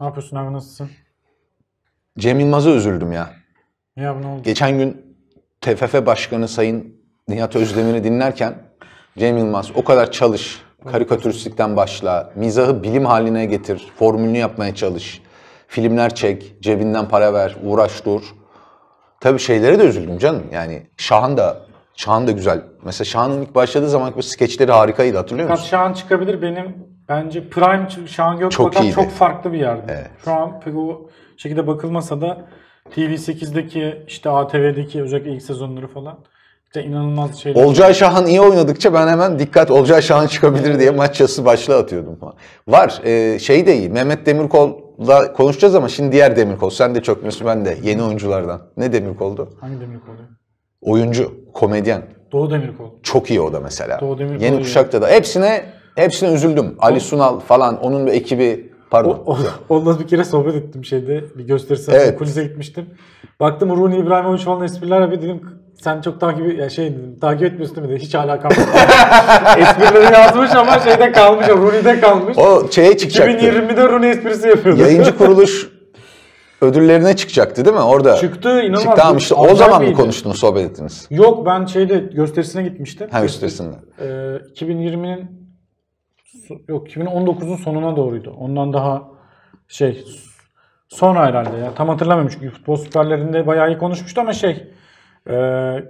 Ne yapıyorsun abi nasılsın? Cem Yılmaz'a üzüldüm ya. Ya bu ne oldu? Geçen gün TFF Başkanı Sayın Nihat Özdemir'i dinlerken Cem Yılmaz o kadar çalış, karikatüristlikten başla, mizahı bilim haline getir, formülünü yapmaya çalış, filmler çek, cebinden para ver, uğraş dur. Tabii şeylere de üzüldüm canım. Yani Şahan da Şahan da güzel. Mesela Şahan'ın ilk başladığı zaman skeçleri harikaydı hatırlıyor musun? Fakat Şahan çıkabilir benim Bence prime Şahan Gökbakar çok, farklı bir yerde. Evet. Şu an pek o şekilde bakılmasa da TV8'deki işte ATV'deki özellikle ilk sezonları falan işte inanılmaz şeyler. Olcay Şahan iyi oynadıkça ben hemen dikkat Olcay Şahan çıkabilir diye maç yazısı başlığı atıyordum falan. Var e, şey de iyi Mehmet Demirkol'la konuşacağız ama şimdi diğer Demirkol sen de çok biliyorsun ben de yeni oyunculardan. Ne Demirkol'du? Hangi Demirkol'du? Oyuncu, komedyen. Doğu Demirkol. Çok iyi o da mesela. Doğu Demirkol. Yeni kuşakta da. Hepsine Hepsine üzüldüm. Ali Sunal falan onun ekibi pardon. O, o, onunla bir kere sohbet ettim şeyde bir gösterisi evet. kulise gitmiştim. Baktım Runi İbrahimovic falan espriler bir dedim sen çok takip ya şey takip etmiyorsun değil mi? Hiç alakam yok. Esprileri yazmış ama şeyde kalmış, Rooney'de kalmış. O şeye çıkacaktı. 2020'de Rooney esprisi yapıyordu. Yayıncı kuruluş ödüllerine çıkacaktı değil mi? Orada. Çıktı inanılmaz. Çıktı, tamam işte o zaman mı konuştunuz, sohbet ettiniz? Yok ben şeyde gösterisine gitmiştim. Ha gösterisinde. Ee, 2020'nin yok 2019'un sonuna doğruydu. Ondan daha şey son herhalde ya tam hatırlamıyorum çünkü futbol süperlerinde bayağı iyi konuşmuştu ama şey e,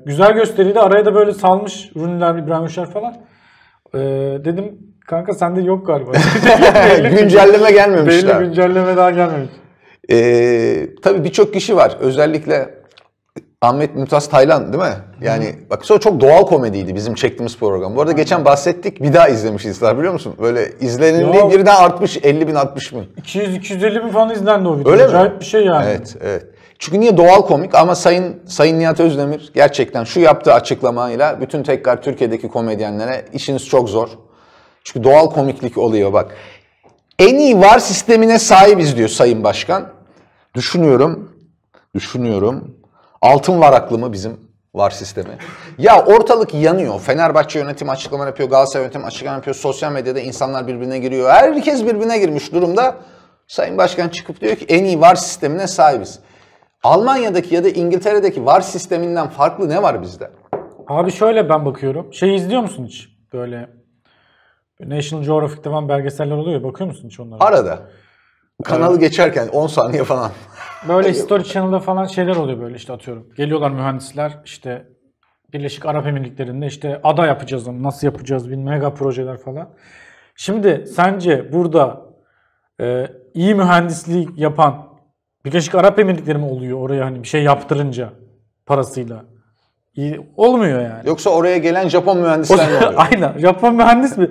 güzel gösteriydi. Araya da böyle salmış Runiler, İbrahimovic'ler falan. E, dedim kanka sende yok galiba. güncelleme gelmemiş Belli güncelleme daha gelmemiş. Ee, tabii birçok kişi var. Özellikle Ahmet Mümtaz Taylan değil mi? Yani Hı. bak sonra çok doğal komediydi bizim çektiğimiz program. Bu arada geçen bahsettik bir daha izlemiş izler biliyor musun? Böyle izlenildiği birden artmış 50 bin 60 bin. 200-250 bin falan izlendi o video. Öyle Acayip mi? bir şey yani. Evet evet. Çünkü niye doğal komik ama Sayın Sayın Nihat Özdemir gerçekten şu yaptığı açıklamayla bütün tekrar Türkiye'deki komedyenlere işiniz çok zor. Çünkü doğal komiklik oluyor bak. En iyi var sistemine sahibiz diyor Sayın Başkan. Düşünüyorum. Düşünüyorum. Altın var aklımı bizim var sistemi? Ya ortalık yanıyor. Fenerbahçe yönetim açıklama yapıyor, Galatasaray yönetim açıklama yapıyor. Sosyal medyada insanlar birbirine giriyor. Herkes birbirine girmiş durumda. Sayın Başkan çıkıp diyor ki en iyi var sistemine sahibiz. Almanya'daki ya da İngiltere'deki var sisteminden farklı ne var bizde? Abi şöyle ben bakıyorum. Şey izliyor musun hiç? Böyle National Geographic'te falan belgeseller oluyor bakıyor musun hiç onlara? Arada. Kanalı geçerken 10 saniye falan. Böyle History Channel'da falan şeyler oluyor böyle işte atıyorum. Geliyorlar mühendisler işte Birleşik Arap Emirlikleri'nde işte ada yapacağız onu nasıl yapacağız bin mega projeler falan. Şimdi sence burada e, iyi mühendislik yapan Birleşik Arap Emirlikleri mi oluyor oraya hani bir şey yaptırınca parasıyla? İyi, olmuyor yani. Yoksa oraya gelen Japon mühendisler mi oluyor? Aynen. Japon mühendis mi?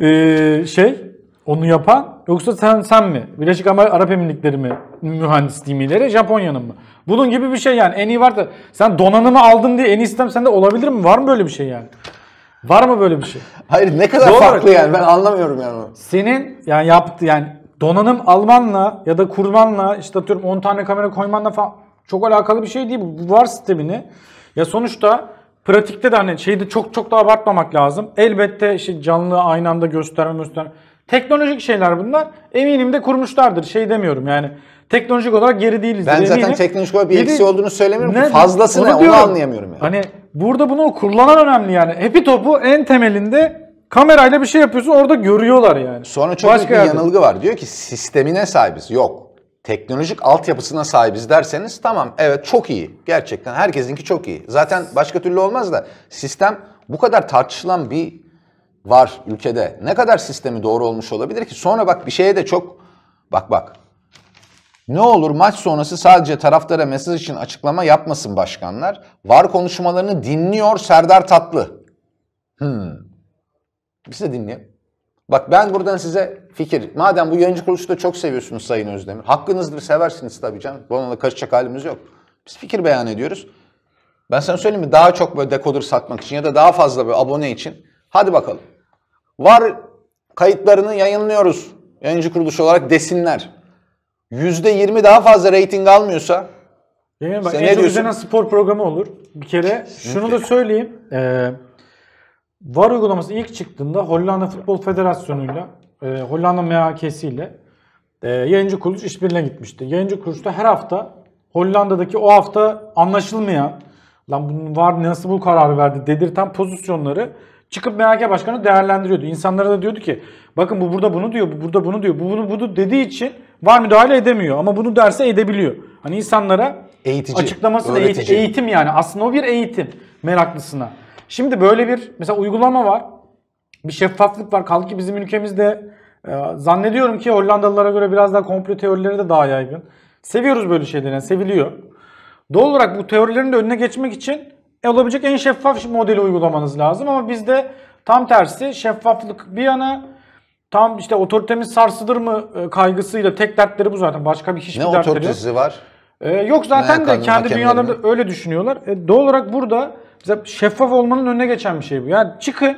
Ee, şey onu yapan Yoksa sen sen mi? Birleşik Arap Emirlikleri mi? Mühendisliği ileri, Japonya'nın mı? Bunun gibi bir şey yani. En iyi var da sen donanımı aldın diye en iyi sistem sende olabilir mi? Var mı böyle bir şey yani? Var mı böyle bir şey? Hayır ne kadar Doğru. farklı yani ben anlamıyorum yani. Senin yani yaptı yani donanım almanla ya da kurmanla işte atıyorum 10 tane kamera koymanla falan çok alakalı bir şey değil bu. Var sistemini. Ya sonuçta pratikte de hani şeyde çok çok da abartmamak lazım. Elbette işte canlı aynı anda gösterme gösterme Teknolojik şeyler bunlar. Eminim de kurmuşlardır. Şey demiyorum yani. Teknolojik olarak geri değiliz. Ben zaten eminim. teknolojik olarak bir eksi olduğunu söylemiyorum. Ne, Fazlası onu ne diyorum. onu anlayamıyorum. Yani. Hani burada bunu kullanan önemli yani. Hepi topu en temelinde kamerayla bir şey yapıyorsun orada görüyorlar yani. Sonra çok Başka bir yanılgı var. Diyor ki sistemine sahibiz. Yok. Teknolojik altyapısına sahibiz derseniz tamam evet çok iyi. Gerçekten herkesinki çok iyi. Zaten başka türlü olmaz da sistem bu kadar tartışılan bir var ülkede ne kadar sistemi doğru olmuş olabilir ki? Sonra bak bir şeye de çok bak bak. Ne olur maç sonrası sadece taraftara mesaj için açıklama yapmasın başkanlar. Var konuşmalarını dinliyor Serdar Tatlı. Hmm. Biz de dinleyelim. Bak ben buradan size fikir. Madem bu yayıncı kuruluşu da çok seviyorsunuz Sayın Özdemir. Hakkınızdır seversiniz tabii canım. Bununla karışacak halimiz yok. Biz fikir beyan ediyoruz. Ben sana söyleyeyim mi? Daha çok böyle dekodur satmak için ya da daha fazla böyle abone için. Hadi bakalım. Var kayıtlarını yayınlıyoruz yayıncı kuruluş olarak desinler. Yüzde yirmi daha fazla reyting almıyorsa Yemin bak, Sen en çok izlenen spor programı olur. Bir kere şunu da söyleyeyim. Ee, VAR uygulaması ilk çıktığında Hollanda Futbol Federasyonu'yla, e, Hollanda MHK'siyle e, yayıncı kuruluş işbirliğine gitmişti. Yayıncı kuruluşta her hafta Hollanda'daki o hafta anlaşılmayan, lan bunun VAR nasıl bu kararı verdi dedirten pozisyonları Çıkıp MHK başkanı değerlendiriyordu. İnsanlara da diyordu ki bakın bu burada bunu diyor, bu burada bunu diyor, bu bunu bunu dediği için var müdahale edemiyor ama bunu derse edebiliyor. Hani insanlara eğitici, açıklaması da eğitim, eğitim yani aslında o bir eğitim meraklısına. Şimdi böyle bir mesela uygulama var. Bir şeffaflık var. Kaldı ki bizim ülkemizde e, zannediyorum ki Hollandalılara göre biraz daha komplo teorileri de daha yaygın. Seviyoruz böyle şeyleri yani seviliyor. Doğal olarak bu teorilerin de önüne geçmek için e, olabilecek en şeffaf modeli uygulamanız lazım. Ama bizde tam tersi şeffaflık bir yana tam işte otoritemiz sarsılır mı e, kaygısıyla tek dertleri bu zaten. Başka bir hiçbir ne dertleri yok. Ne otoritesi var? Ee, yok zaten ne de kendi dünyalarında öyle düşünüyorlar. E, doğal olarak burada şeffaf olmanın önüne geçen bir şey bu. Yani çıkın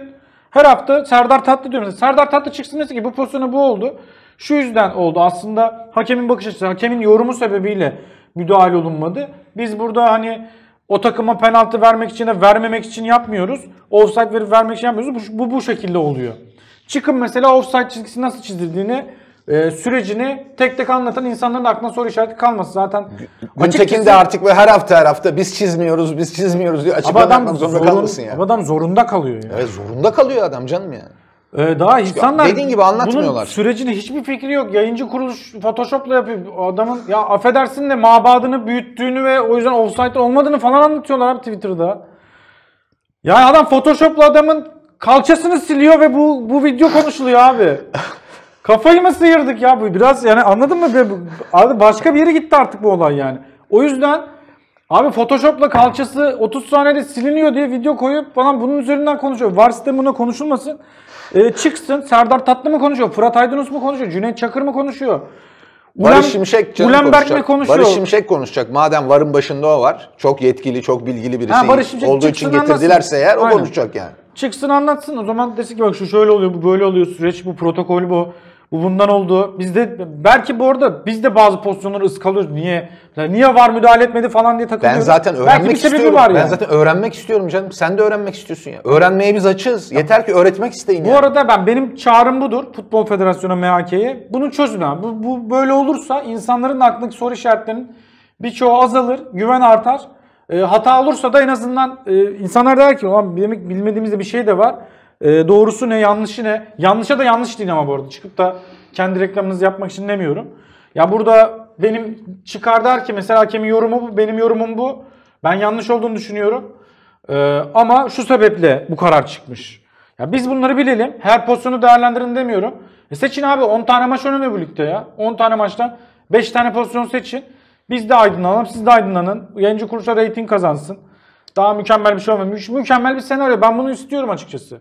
her hafta Serdar Tatlı diyorum. Serdar Tatlı çıksın desin ki bu pozisyona bu oldu. Şu yüzden oldu. Aslında hakemin bakış açısı, hakemin yorumu sebebiyle müdahale olunmadı. Biz burada hani o takıma penaltı vermek için de vermemek için yapmıyoruz. Offside verip vermek için yapmıyoruz. Bu bu, bu şekilde oluyor. Çıkın mesela offside çizgisi nasıl çizildiğini e, sürecini tek tek anlatan insanların aklına soru işareti kalmasın zaten. Güntekin de artık ve her hafta her hafta biz çizmiyoruz, biz çizmiyoruz diyor. Açıklama adam zorunda zorun, kalmasın yani. Adam zorunda kalıyor yani. Evet zorunda kalıyor adam canım yani. Ee, daha Çünkü insanlar dediğin gibi anlatmıyorlar. Bunun sürecini hiçbir fikri yok. Yayıncı kuruluş Photoshop'la yapıyor. Adamın ya affedersin de mabadını büyüttüğünü ve o yüzden offside olmadığını falan anlatıyorlar abi Twitter'da. Yani adam Photoshop'la adamın kalçasını siliyor ve bu bu video konuşuluyor abi. Kafayı mı sıyırdık ya bu? Biraz yani anladın mı? Abi başka bir yere gitti artık bu olay yani. O yüzden Abi Photoshop'la kalçası 30 saniyede siliniyor diye video koyup falan bunun üzerinden konuşuyor. Var sistemi buna konuşulmasın e, çıksın Serdar Tatlı mı konuşuyor? Fırat Aydınus mu konuşuyor? Cüneyt Çakır mı konuşuyor? Ulan, Barış Şimşek canım konuşacak. Mi konuşuyor? Barış Şimşek konuşacak. Madem varın başında o var. Çok yetkili, çok bilgili birisi ha, Barış Şimşek olduğu için getirdilerse anlatsın. eğer o Aynen. konuşacak yani. Çıksın anlatsın. O zaman desin ki bak şu şöyle oluyor, bu böyle oluyor, süreç bu, protokol bu. Bu bundan oldu. Biz de belki bu arada biz de bazı pozisyonları ıskalıyoruz. Niye? niye var müdahale etmedi falan diye takılıyoruz. Ben zaten öğrenmek belki bir istiyorum. Var ben zaten öğrenmek istiyorum canım. Sen de öğrenmek istiyorsun ya. Öğrenmeye biz açız. Ya. Yeter ki öğretmek isteyin Bu yani. arada ben benim çağrım budur. Futbol Federasyonu MHK'ye. Bunu çözün abi. Bu, bu böyle olursa insanların aklındaki soru işaretlerinin birçoğu azalır, güven artar. E, hata olursa da en azından e, insanlar der ki demek bilmediğimizde bir şey de var. E, doğrusu ne, yanlışı ne? Yanlışa da yanlış değil ama bu arada. Çıkıp da kendi reklamınızı yapmak için demiyorum. Ya burada benim çıkar der ki mesela hakemin yorumu bu, benim yorumum bu. Ben yanlış olduğunu düşünüyorum. Ee, ama şu sebeple bu karar çıkmış. Ya biz bunları bilelim. Her pozisyonu değerlendirin demiyorum. E seçin abi 10 tane maç bu birlikte ya. 10 tane maçtan 5 tane pozisyon seçin. Biz de aydınlanalım, siz de aydınlanın. Yayıncı kuruluşa reyting kazansın. Daha mükemmel bir şey olmaz. Mükemmel bir senaryo. Ben bunu istiyorum açıkçası.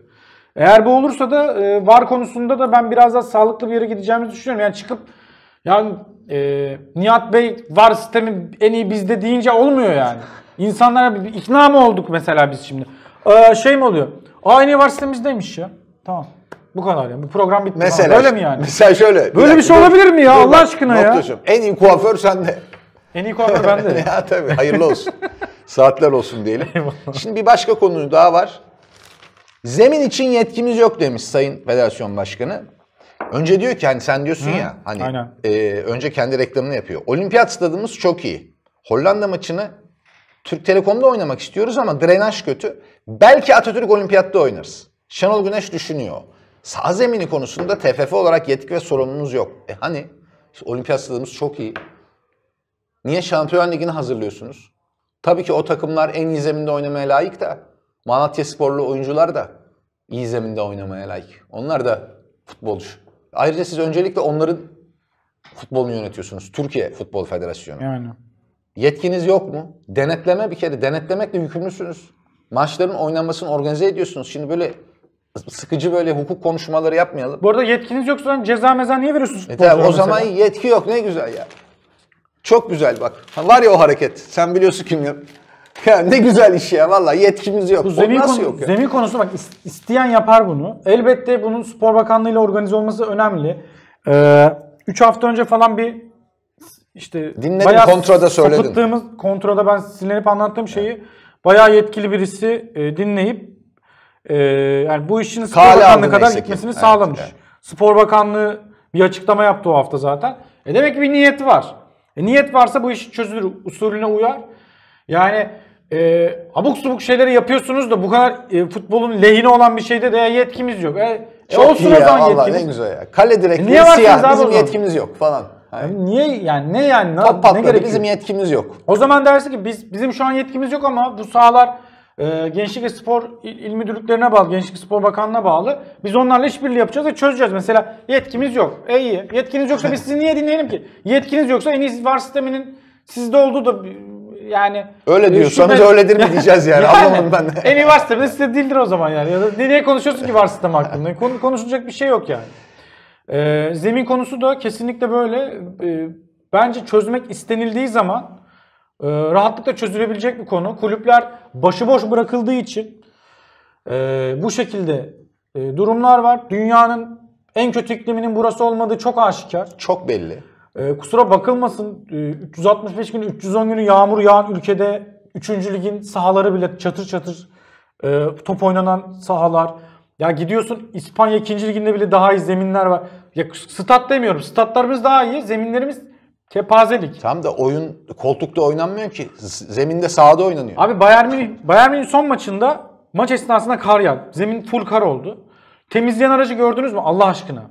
Eğer bu olursa da e, var konusunda da ben biraz daha sağlıklı bir yere gideceğimizi düşünüyorum. Yani çıkıp yani e, Nihat Bey var sistemi en iyi bizde deyince olmuyor yani. İnsanlara bir, bir ikna mı olduk mesela biz şimdi? Ee, şey mi oluyor? Aynı en iyi var sistemi ya. Tamam. Bu kadar yani. Bu program bitti. Mesela, falan. Öyle mi yani? Mesela şöyle. Böyle bir, bir şey dur, olabilir mi ya? Dur, Allah aşkına ya. Düşün. En iyi kuaför sende. En iyi kuaför bende. ya tabii. Hayırlı olsun. Saatler olsun diyelim. Eyvallah. Şimdi bir başka konu daha var. Zemin için yetkimiz yok demiş Sayın Federasyon Başkanı. Önce diyor ki hani sen diyorsun Hı, ya hani e, önce kendi reklamını yapıyor. Olimpiyat stadımız çok iyi. Hollanda maçını Türk Telekom'da oynamak istiyoruz ama drenaj kötü. Belki Atatürk Olimpiyat'ta oynarız. Şenol Güneş düşünüyor. Sağ zemini konusunda TFF olarak yetki ve sorumluluğumuz yok. E hani olimpiyat stadımız çok iyi. Niye Şampiyon Ligi'ni hazırlıyorsunuz? Tabii ki o takımlar en iyi zeminde oynamaya layık da Malatya sporlu oyuncular da iyi zeminde oynamaya layık. Onlar da futbolcu. Ayrıca siz öncelikle onların futbolunu yönetiyorsunuz. Türkiye Futbol Federasyonu. Yani. Yetkiniz yok mu? Denetleme bir kere. Denetlemekle yükümlüsünüz. Maçların oynanmasını organize ediyorsunuz. Şimdi böyle sıkıcı böyle hukuk konuşmaları yapmayalım. Bu arada yetkiniz yoksa ceza meza niye veriyorsunuz? E tabi, o zaman mesela? yetki yok ne güzel ya. Çok güzel bak. Var ya o hareket. Sen biliyorsun kim yap. Ya ne güzel iş ya valla yetkimiz yok. Bu zemin, nasıl konu, yok ya? zemin konusu bak isteyen yapar bunu. Elbette bunun spor bakanlığı ile organize olması önemli. 3 ee, hafta önce falan bir işte Dinledim, bayağı kontrada söyledim. Sapıttığımız ben sinirlenip anlattığım şeyi evet. bayağı yetkili birisi e, dinleyip e, yani bu işin spor Kale bakanlığı kadar gitmesini evet, sağlamış. Evet. Spor bakanlığı bir açıklama yaptı o hafta zaten. E demek ki bir niyet var. E niyet varsa bu iş çözülür. Usulüne uyar. Yani e, abuk subuk şeyleri yapıyorsunuz da bu kadar e, futbolun lehine olan bir şeyde de yetkimiz yok. E, e Çok olsun iyi ya zaman Allah ne güzel ya. Kale E niye direktleri siyah bizim yetkimiz yok falan. Hani Niye yani ne yani ne, Top ne patladı bizim yetkimiz yok. O zaman dersi ki biz bizim şu an yetkimiz yok ama bu sahalar e, Gençlik ve Spor İl, İl Müdürlüklerine bağlı, Gençlik Spor Bakanlığı'na bağlı. Biz onlarla işbirliği yapacağız ve çözeceğiz. Mesela yetkimiz yok. E iyi. Yetkiniz yoksa biz sizi niye dinleyelim ki? Yetkiniz yoksa en iyisi var sisteminin sizde olduğu da yani öyle e, diyorsanız ben... öyledir mi diyeceğiz yani, yani anlamadım ben de. En iyi varsitemiz size dildir o zaman yani. Ya da niye konuşuyorsun ki varsittem hakkında? Konu, konuşulacak bir şey yok yani. Ee, zemin konusu da kesinlikle böyle. Ee, bence çözmek istenildiği zaman e, rahatlıkla çözülebilecek bir konu. Kulüpler başıboş bırakıldığı için e, bu şekilde e, durumlar var. Dünyanın en kötü ikliminin burası olmadığı çok aşikar. Çok belli. Ee, kusura bakılmasın 365 gün 310 günü yağmur yağan ülkede 3. ligin sahaları bile çatır çatır e, top oynanan sahalar. Ya gidiyorsun İspanya 2. liginde bile daha iyi zeminler var. Ya stat demiyorum. Statlarımız daha iyi. Zeminlerimiz kepazelik. Tam da oyun koltukta oynanmıyor ki. Zeminde sahada oynanıyor. Abi Bayern Münih, Bayern Münih son maçında maç esnasında kar yağdı. Zemin full kar oldu. Temizleyen aracı gördünüz mü Allah aşkına?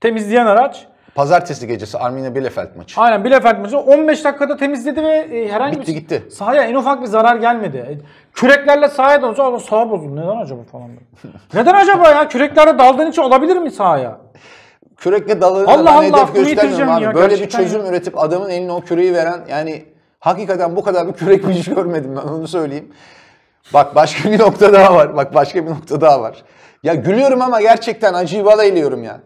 Temizleyen araç Pazartesi gecesi Arminia Bielefeld maçı. Aynen Bielefeld maçı 15 dakikada temizledi ve e, herhangi Bitti, bir gitti. sahaya en ufak bir zarar gelmedi. E, küreklerle sahaya dalınca ama saha bozuldu. Neden acaba falan. Neden acaba ya? Küreklerle daldığın için olabilir mi sahaya? Kürekle dalanına Allah ben Allah, hedef göstermiyorum abi. Ya, Böyle bir çözüm ya. üretip adamın eline o küreği veren yani hakikaten bu kadar bir kürek bir görmedim ben onu söyleyeyim. Bak başka bir nokta daha var. Bak başka bir nokta daha var. Ya gülüyorum ama gerçekten acıyı bala eliyorum ya.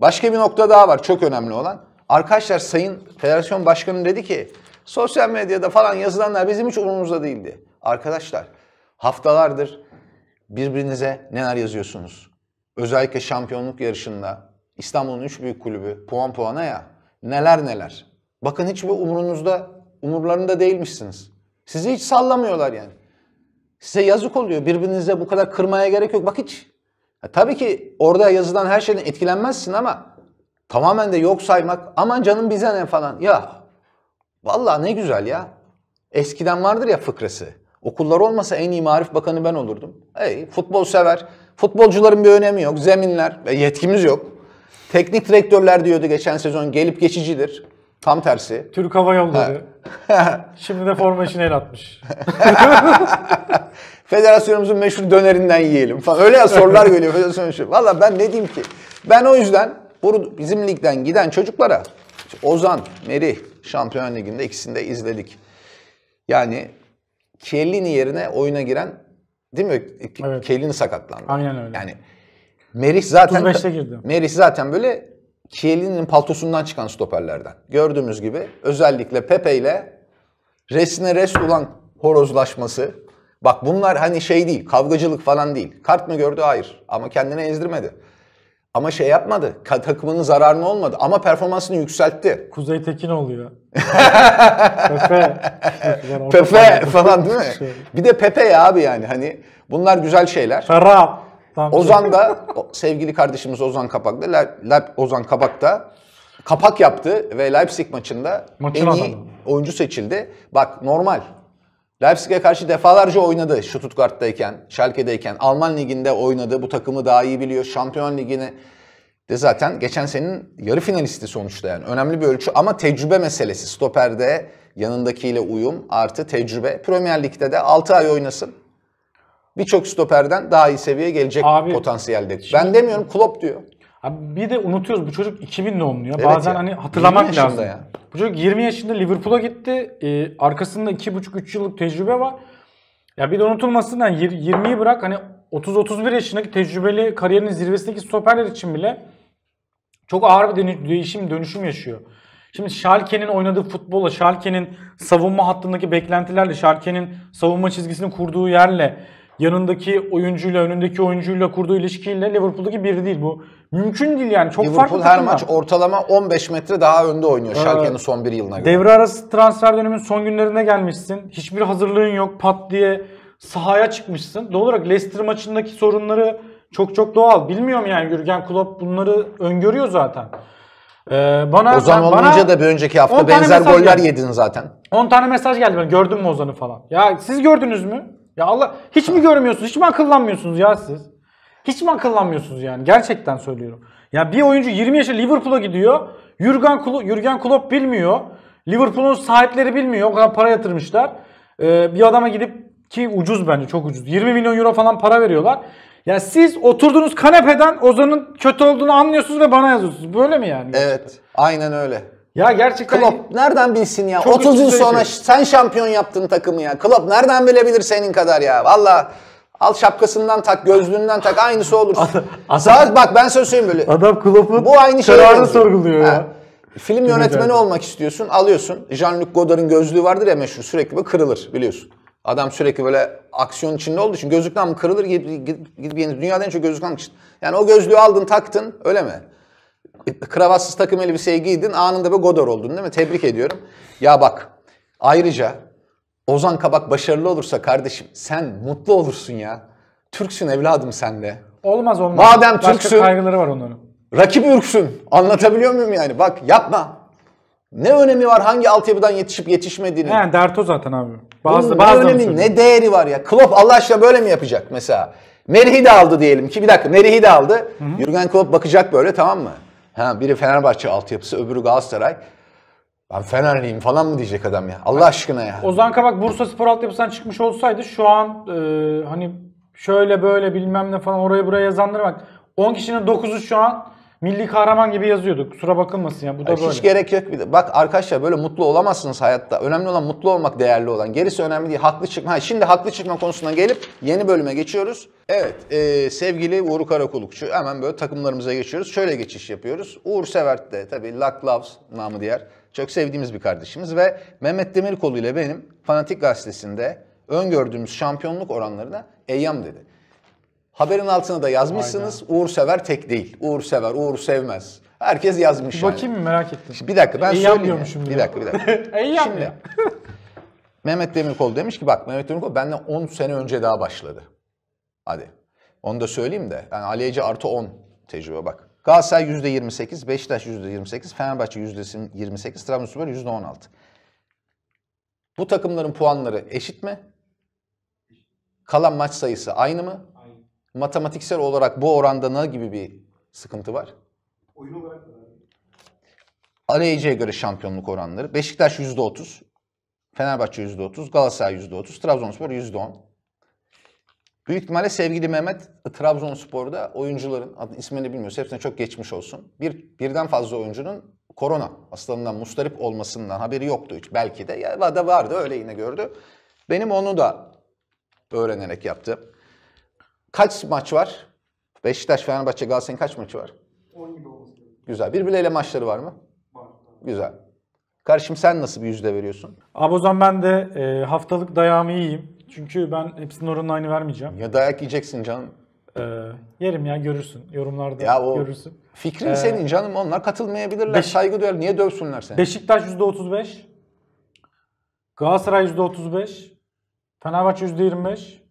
Başka bir nokta daha var çok önemli olan. Arkadaşlar Sayın Federasyon Başkanı dedi ki sosyal medyada falan yazılanlar bizim hiç umurumuzda değildi. Arkadaşlar haftalardır birbirinize neler yazıyorsunuz? Özellikle şampiyonluk yarışında İstanbul'un üç büyük kulübü puan puana ya neler neler. Bakın hiçbir umurunuzda umurlarında değilmişsiniz. Sizi hiç sallamıyorlar yani. Size yazık oluyor. Birbirinize bu kadar kırmaya gerek yok. Bak hiç e, tabii ki orada yazılan her şeyden etkilenmezsin ama tamamen de yok saymak aman canım bize ne falan ya vallahi ne güzel ya. Eskiden vardır ya fıkrası. Okullar olmasa en iyi marif bakanı ben olurdum. Ey futbol sever. Futbolcuların bir önemi yok. Zeminler yetkimiz yok. Teknik direktörler diyordu geçen sezon gelip geçicidir. Tam tersi. Türk Hava Yolları. Şimdi de forma işine el atmış. Federasyonumuzun meşhur dönerinden yiyelim falan. Öyle ya sorular geliyor federasyon şu Valla ben ne diyeyim ki? Ben o yüzden bizim ligden giden çocuklara Ozan, Meri Şampiyon Ligi'nde ikisini de izledik. Yani Kellini yerine oyuna giren değil mi? Evet. Kellini sakatlandı. Aynen öyle. Yani Merih zaten 35'te Merih zaten böyle Kielini'nin paltosundan çıkan stoperlerden. Gördüğümüz gibi özellikle Pepe ile resine rest olan horozlaşması Bak bunlar hani şey değil, kavgacılık falan değil. Kart mı gördü? Hayır. Ama kendini ezdirmedi. Ama şey yapmadı. Takımının zararını olmadı. Ama performansını yükseltti. Kuzey Tekin oluyor. Pepe. Pepe falan değil mi? Şey. Bir de Pepe ya abi yani hani bunlar güzel şeyler. Ferhat. Tamam. Ozan da sevgili kardeşimiz Ozan Kapak da Le, Ozan Kapak da kapak yaptı ve Leipzig maçında Maçın en iyi oyuncu seçildi. Bak normal Leipzig'e karşı defalarca oynadı Stuttgart'tayken, Schalke'deyken. Alman Ligi'nde oynadı. Bu takımı daha iyi biliyor. Şampiyon ligini de zaten geçen senin yarı finalisti sonuçta yani. Önemli bir ölçü ama tecrübe meselesi. Stoper'de yanındakiyle uyum artı tecrübe. Premier Lig'de de 6 ay oynasın. Birçok stoperden daha iyi seviyeye gelecek Abi, potansiyelde. Şimdi... Ben demiyorum Klopp diyor bir de unutuyoruz bu çocuk 2000 doğumlu ya. Evet Bazen ya. hani hatırlamak lazım. Ya. Bu çocuk 20 yaşında Liverpool'a gitti. Ee, arkasında 2,5-3 yıllık tecrübe var. Ya bir de unutulmasın yani 20'yi bırak hani 30-31 yaşındaki tecrübeli kariyerinin zirvesindeki stoperler için bile çok ağır bir değişim dönüşüm yaşıyor. Şimdi Schalke'nin oynadığı futbolla, Schalke'nin savunma hattındaki beklentilerle, Schalke'nin savunma çizgisini kurduğu yerle yanındaki oyuncuyla önündeki oyuncuyla kurduğu ilişkiyle Liverpool'daki biri değil bu. Mümkün değil yani çok Liverpool farklı her maç ortalama 15 metre daha önde oynuyor evet. Schalke'nin son bir yılına göre. Devre arası transfer dönemin son günlerine gelmişsin. Hiçbir hazırlığın yok. Pat diye sahaya çıkmışsın. Doğal olarak Leicester maçındaki sorunları çok çok doğal. Bilmiyorum yani Jürgen Klopp bunları öngörüyor zaten. Ee, bana Ozan ben, olmayınca bana da bir önceki hafta benzer goller geldi. yedin zaten. 10 tane mesaj geldi ben gördün mü Ozan'ı falan. Ya siz gördünüz mü? Ya Allah hiç mi görmüyorsunuz? Hiç mi akıllanmıyorsunuz ya siz? Hiç mi akıllanmıyorsunuz yani? Gerçekten söylüyorum. Ya bir oyuncu 20 yaşa Liverpool'a gidiyor. Jurgen Klopp, Jurgen Klopp bilmiyor. Liverpool'un sahipleri bilmiyor. O kadar para yatırmışlar. Ee, bir adama gidip ki ucuz bence çok ucuz. 20 milyon euro falan para veriyorlar. Ya siz oturduğunuz kanepeden Ozan'ın kötü olduğunu anlıyorsunuz ve bana yazıyorsunuz. Böyle mi yani? Evet. Aynen öyle. Ya gerçekten Klopp nereden bilsin ya? Çok 30 yıl sonra şey. sen şampiyon yaptın takımı ya. Klopp nereden bilebilir senin kadar ya? Valla al şapkasından tak, gözlüğünden tak aynısı olur. Saat bak ben sana söyleyeyim böyle. Adam Klopp'un bu aynı kararını sorguluyor ya. Film Bilmiyorum. yönetmeni olmak istiyorsun, alıyorsun. Jean-Luc Godard'ın gözlüğü vardır ya meşhur, sürekli böyle kırılır biliyorsun. Adam sürekli böyle aksiyon içinde olduğu için gözlükten mı kırılır gidip, gidip, gidip dünyada en çok gözlük almak için. Yani o gözlüğü aldın taktın öyle mi? kravatsız takım elbiseyi giydin anında bir Godor oldun değil mi? Tebrik ediyorum. Ya bak ayrıca Ozan Kabak başarılı olursa kardeşim sen mutlu olursun ya. Türksün evladım sen de. Olmaz olmaz. Madem Başka Türksün. kaygıları var onların. Rakip ürksün. Anlatabiliyor muyum yani? Bak yapma. Ne önemi var hangi altyapıdan yetişip yetişmediğini? He dert o zaten abi. Bazı, Bunun bazı ne önemi ne değeri var ya? Klopp Allah aşkına böyle mi yapacak mesela? Merih'i de aldı diyelim ki bir dakika Merih'i de aldı. Hı hı. Jürgen Klopp bakacak böyle tamam mı? Ha, biri Fenerbahçe altyapısı, öbürü Galatasaray. Ben Fenerliyim falan mı diyecek adam ya? Allah aşkına ya. Ozan Kabak Bursa Spor altyapısından çıkmış olsaydı şu an e, hani şöyle böyle bilmem ne falan oraya buraya yazanları bak. 10 kişinin 9'u şu an milli kahraman gibi yazıyorduk. Kusura bakılmasın ya bu da Ay, böyle. Hiç gerek yok. Bir de. Bak arkadaşlar böyle mutlu olamazsınız hayatta. Önemli olan mutlu olmak değerli olan. Gerisi önemli değil. Haklı çıkma. Ha, şimdi haklı çıkma konusuna gelip yeni bölüme geçiyoruz. Evet e, sevgili Uğur Karakulukçu hemen böyle takımlarımıza geçiyoruz. Şöyle geçiş yapıyoruz. Uğur Severt de tabii Luck Loves namı diğer çok sevdiğimiz bir kardeşimiz ve Mehmet Demirkolu ile benim Fanatik Gazetesi'nde öngördüğümüz şampiyonluk oranlarına eyyam dedi. Haberin altına da yazmışsınız. Hayda. Uğur Sever tek değil. Uğur Sever, Uğur Sevmez. Herkes yazmış. Bakayım yani. merak ettim. Şimdi bir dakika ben İyi söyleyeyim. Şimdi. Bir dakika bir dakika. İyi şimdi Mehmet Demirkol demiş ki bak Mehmet Demirkol benden 10 sene önce daha başladı. Hadi. Onu da söyleyeyim de. Yani Ali Ece artı 10 tecrübe bak. Galatasaray %28, Beşiktaş %28, Fenerbahçe %28, Trabzonspor %16. Bu takımların puanları eşit mi? Kalan maç sayısı aynı mı? matematiksel olarak bu oranda ne gibi bir sıkıntı var? Oyun olarak Aleyce'ye göre şampiyonluk oranları. Beşiktaş %30, Fenerbahçe %30, Galatasaray %30, Trabzonspor %10. Büyük ihtimalle sevgili Mehmet Trabzonspor'da oyuncuların ismini bilmiyoruz. Hepsine çok geçmiş olsun. Bir, birden fazla oyuncunun korona hastalığından mustarip olmasından haberi yoktu hiç belki de. Ya da vardı öyle yine gördü. Benim onu da öğrenerek yaptım. Kaç maç var? Beşiktaş, Fenerbahçe, Galatasaray'ın kaç maçı var? 17 olması Güzel. Birbirleriyle maçları var mı? Var. Güzel. Karışım sen nasıl bir yüzde veriyorsun? Abi o zaman ben de e, haftalık dayağımı yiyeyim. Çünkü ben hepsinin oranını aynı vermeyeceğim. Ya dayak yiyeceksin canım. Ee, yerim ya görürsün. Yorumlarda ya o görürsün. Fikrin ee, senin canım. Onlar katılmayabilirler. Beş... Saygı duyar. Niye dövsünler seni? Beşiktaş %35. Galatasaray %35. Fenerbahçe %25.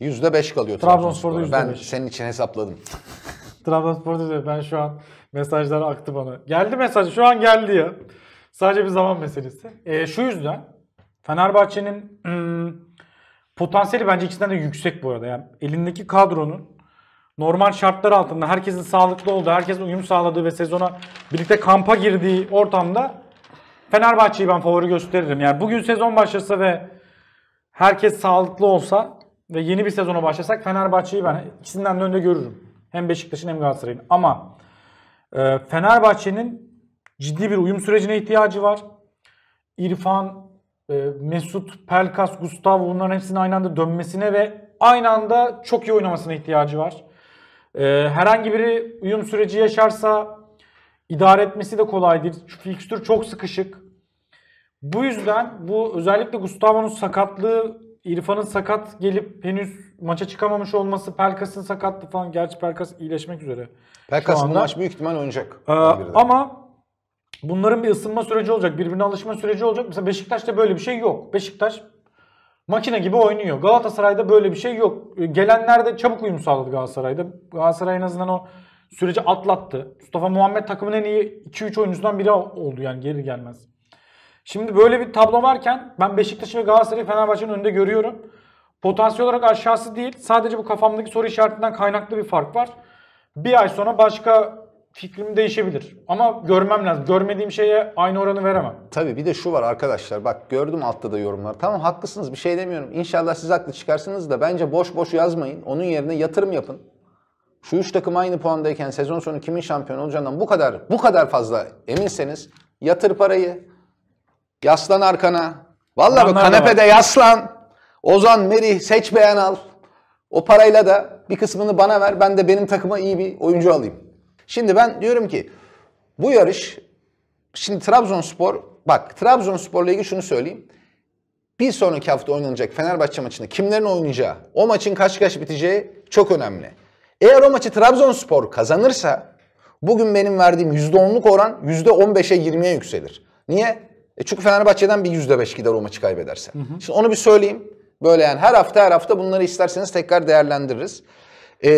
%5 kalıyor Trabzonspor'da %5. Ben senin için hesapladım. Trabzonspor'da diyor. Ben şu an mesajlar aktı bana. Geldi mesaj. Şu an geldi ya. Sadece bir zaman meselesi. E, şu yüzden Fenerbahçe'nin ım, hmm, potansiyeli bence ikisinden de yüksek bu arada. Yani elindeki kadronun normal şartlar altında herkesin sağlıklı olduğu, herkesin uyum sağladığı ve sezona birlikte kampa girdiği ortamda Fenerbahçe'yi ben favori gösteririm. Yani bugün sezon başlasa ve herkes sağlıklı olsa ve yeni bir sezona başlasak Fenerbahçe'yi ben ikisinden de önde görürüm. Hem Beşiktaş'ın hem Galatasaray'ın. Ama e, Fenerbahçe'nin ciddi bir uyum sürecine ihtiyacı var. İrfan, e, Mesut, Pelkas, Gustavo bunların hepsinin aynı anda dönmesine ve aynı anda çok iyi oynamasına ihtiyacı var. E, herhangi biri uyum süreci yaşarsa idare etmesi de kolaydır değil. Çünkü fikstür çok sıkışık. Bu yüzden bu özellikle Gustavo'nun sakatlığı İrfan'ın sakat gelip henüz maça çıkamamış olması, Pelkas'ın sakatlı falan. Gerçi Pelkas iyileşmek üzere. Pelkas bu maç büyük ihtimal oynayacak. Ee, ama bunların bir ısınma süreci olacak. Birbirine alışma süreci olacak. Mesela Beşiktaş'ta böyle bir şey yok. Beşiktaş makine gibi oynuyor. Galatasaray'da böyle bir şey yok. Ee, gelenler de çabuk uyum sağladı Galatasaray'da. Galatasaray en azından o süreci atlattı. Mustafa Muhammed takımın en iyi 2-3 oyuncusundan biri oldu yani geri gelmez. Şimdi böyle bir tablo varken ben Beşiktaş'ı ve Galatasaray'ı Fenerbahçe'nin önünde görüyorum. Potansiyel olarak aşağısı değil. Sadece bu kafamdaki soru işaretinden kaynaklı bir fark var. Bir ay sonra başka fikrim değişebilir. Ama görmem lazım. Görmediğim şeye aynı oranı veremem. Tabii bir de şu var arkadaşlar. Bak gördüm altta da yorumlar. Tamam haklısınız bir şey demiyorum. İnşallah siz haklı çıkarsınız da bence boş boş yazmayın. Onun yerine yatırım yapın. Şu üç takım aynı puandayken sezon sonu kimin şampiyon olacağından bu kadar bu kadar fazla eminseniz yatır parayı. Yaslan arkana. Valla bu kanepede var. yaslan. Ozan, Merih seç beğen al. O parayla da bir kısmını bana ver. Ben de benim takıma iyi bir oyuncu alayım. Şimdi ben diyorum ki bu yarış şimdi Trabzonspor bak Trabzonspor'la ilgili şunu söyleyeyim. Bir sonraki hafta oynanacak Fenerbahçe maçını kimlerin oynayacağı, o maçın kaç kaç biteceği çok önemli. Eğer o maçı Trabzonspor kazanırsa bugün benim verdiğim %10'luk oran %15'e 20'ye yükselir. Niye? E çünkü Fenerbahçe'den bir %5 gider o maçı kaybederse. Hı hı. Şimdi onu bir söyleyeyim. Böyle yani her hafta her hafta bunları isterseniz tekrar değerlendiririz. E,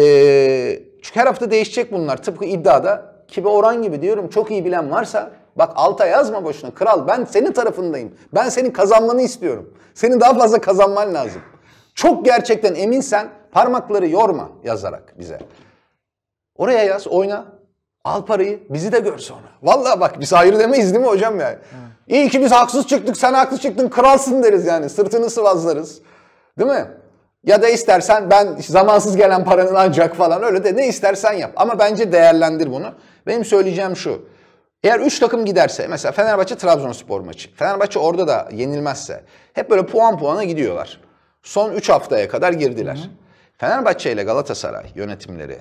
çünkü her hafta değişecek bunlar. Tıpkı iddiada Kibe Oran gibi diyorum çok iyi bilen varsa bak alta yazma boşuna kral ben senin tarafındayım. Ben senin kazanmanı istiyorum. Senin daha fazla kazanman lazım. Çok gerçekten eminsen parmakları yorma yazarak bize. Oraya yaz oyna Al parayı bizi de gör sonra. Valla bak biz ayrı demeyiz değil mi hocam yani? Evet. İyi ki biz haksız çıktık sen haklı çıktın kralsın deriz yani sırtını sıvazlarız. Değil mi? Ya da istersen ben zamansız gelen paranın ancak falan öyle de ne istersen yap. Ama bence değerlendir bunu. Benim söyleyeceğim şu. Eğer 3 takım giderse mesela Fenerbahçe Trabzonspor maçı. Fenerbahçe orada da yenilmezse hep böyle puan puana gidiyorlar. Son 3 haftaya kadar girdiler. Hı hı. Fenerbahçe ile Galatasaray yönetimleri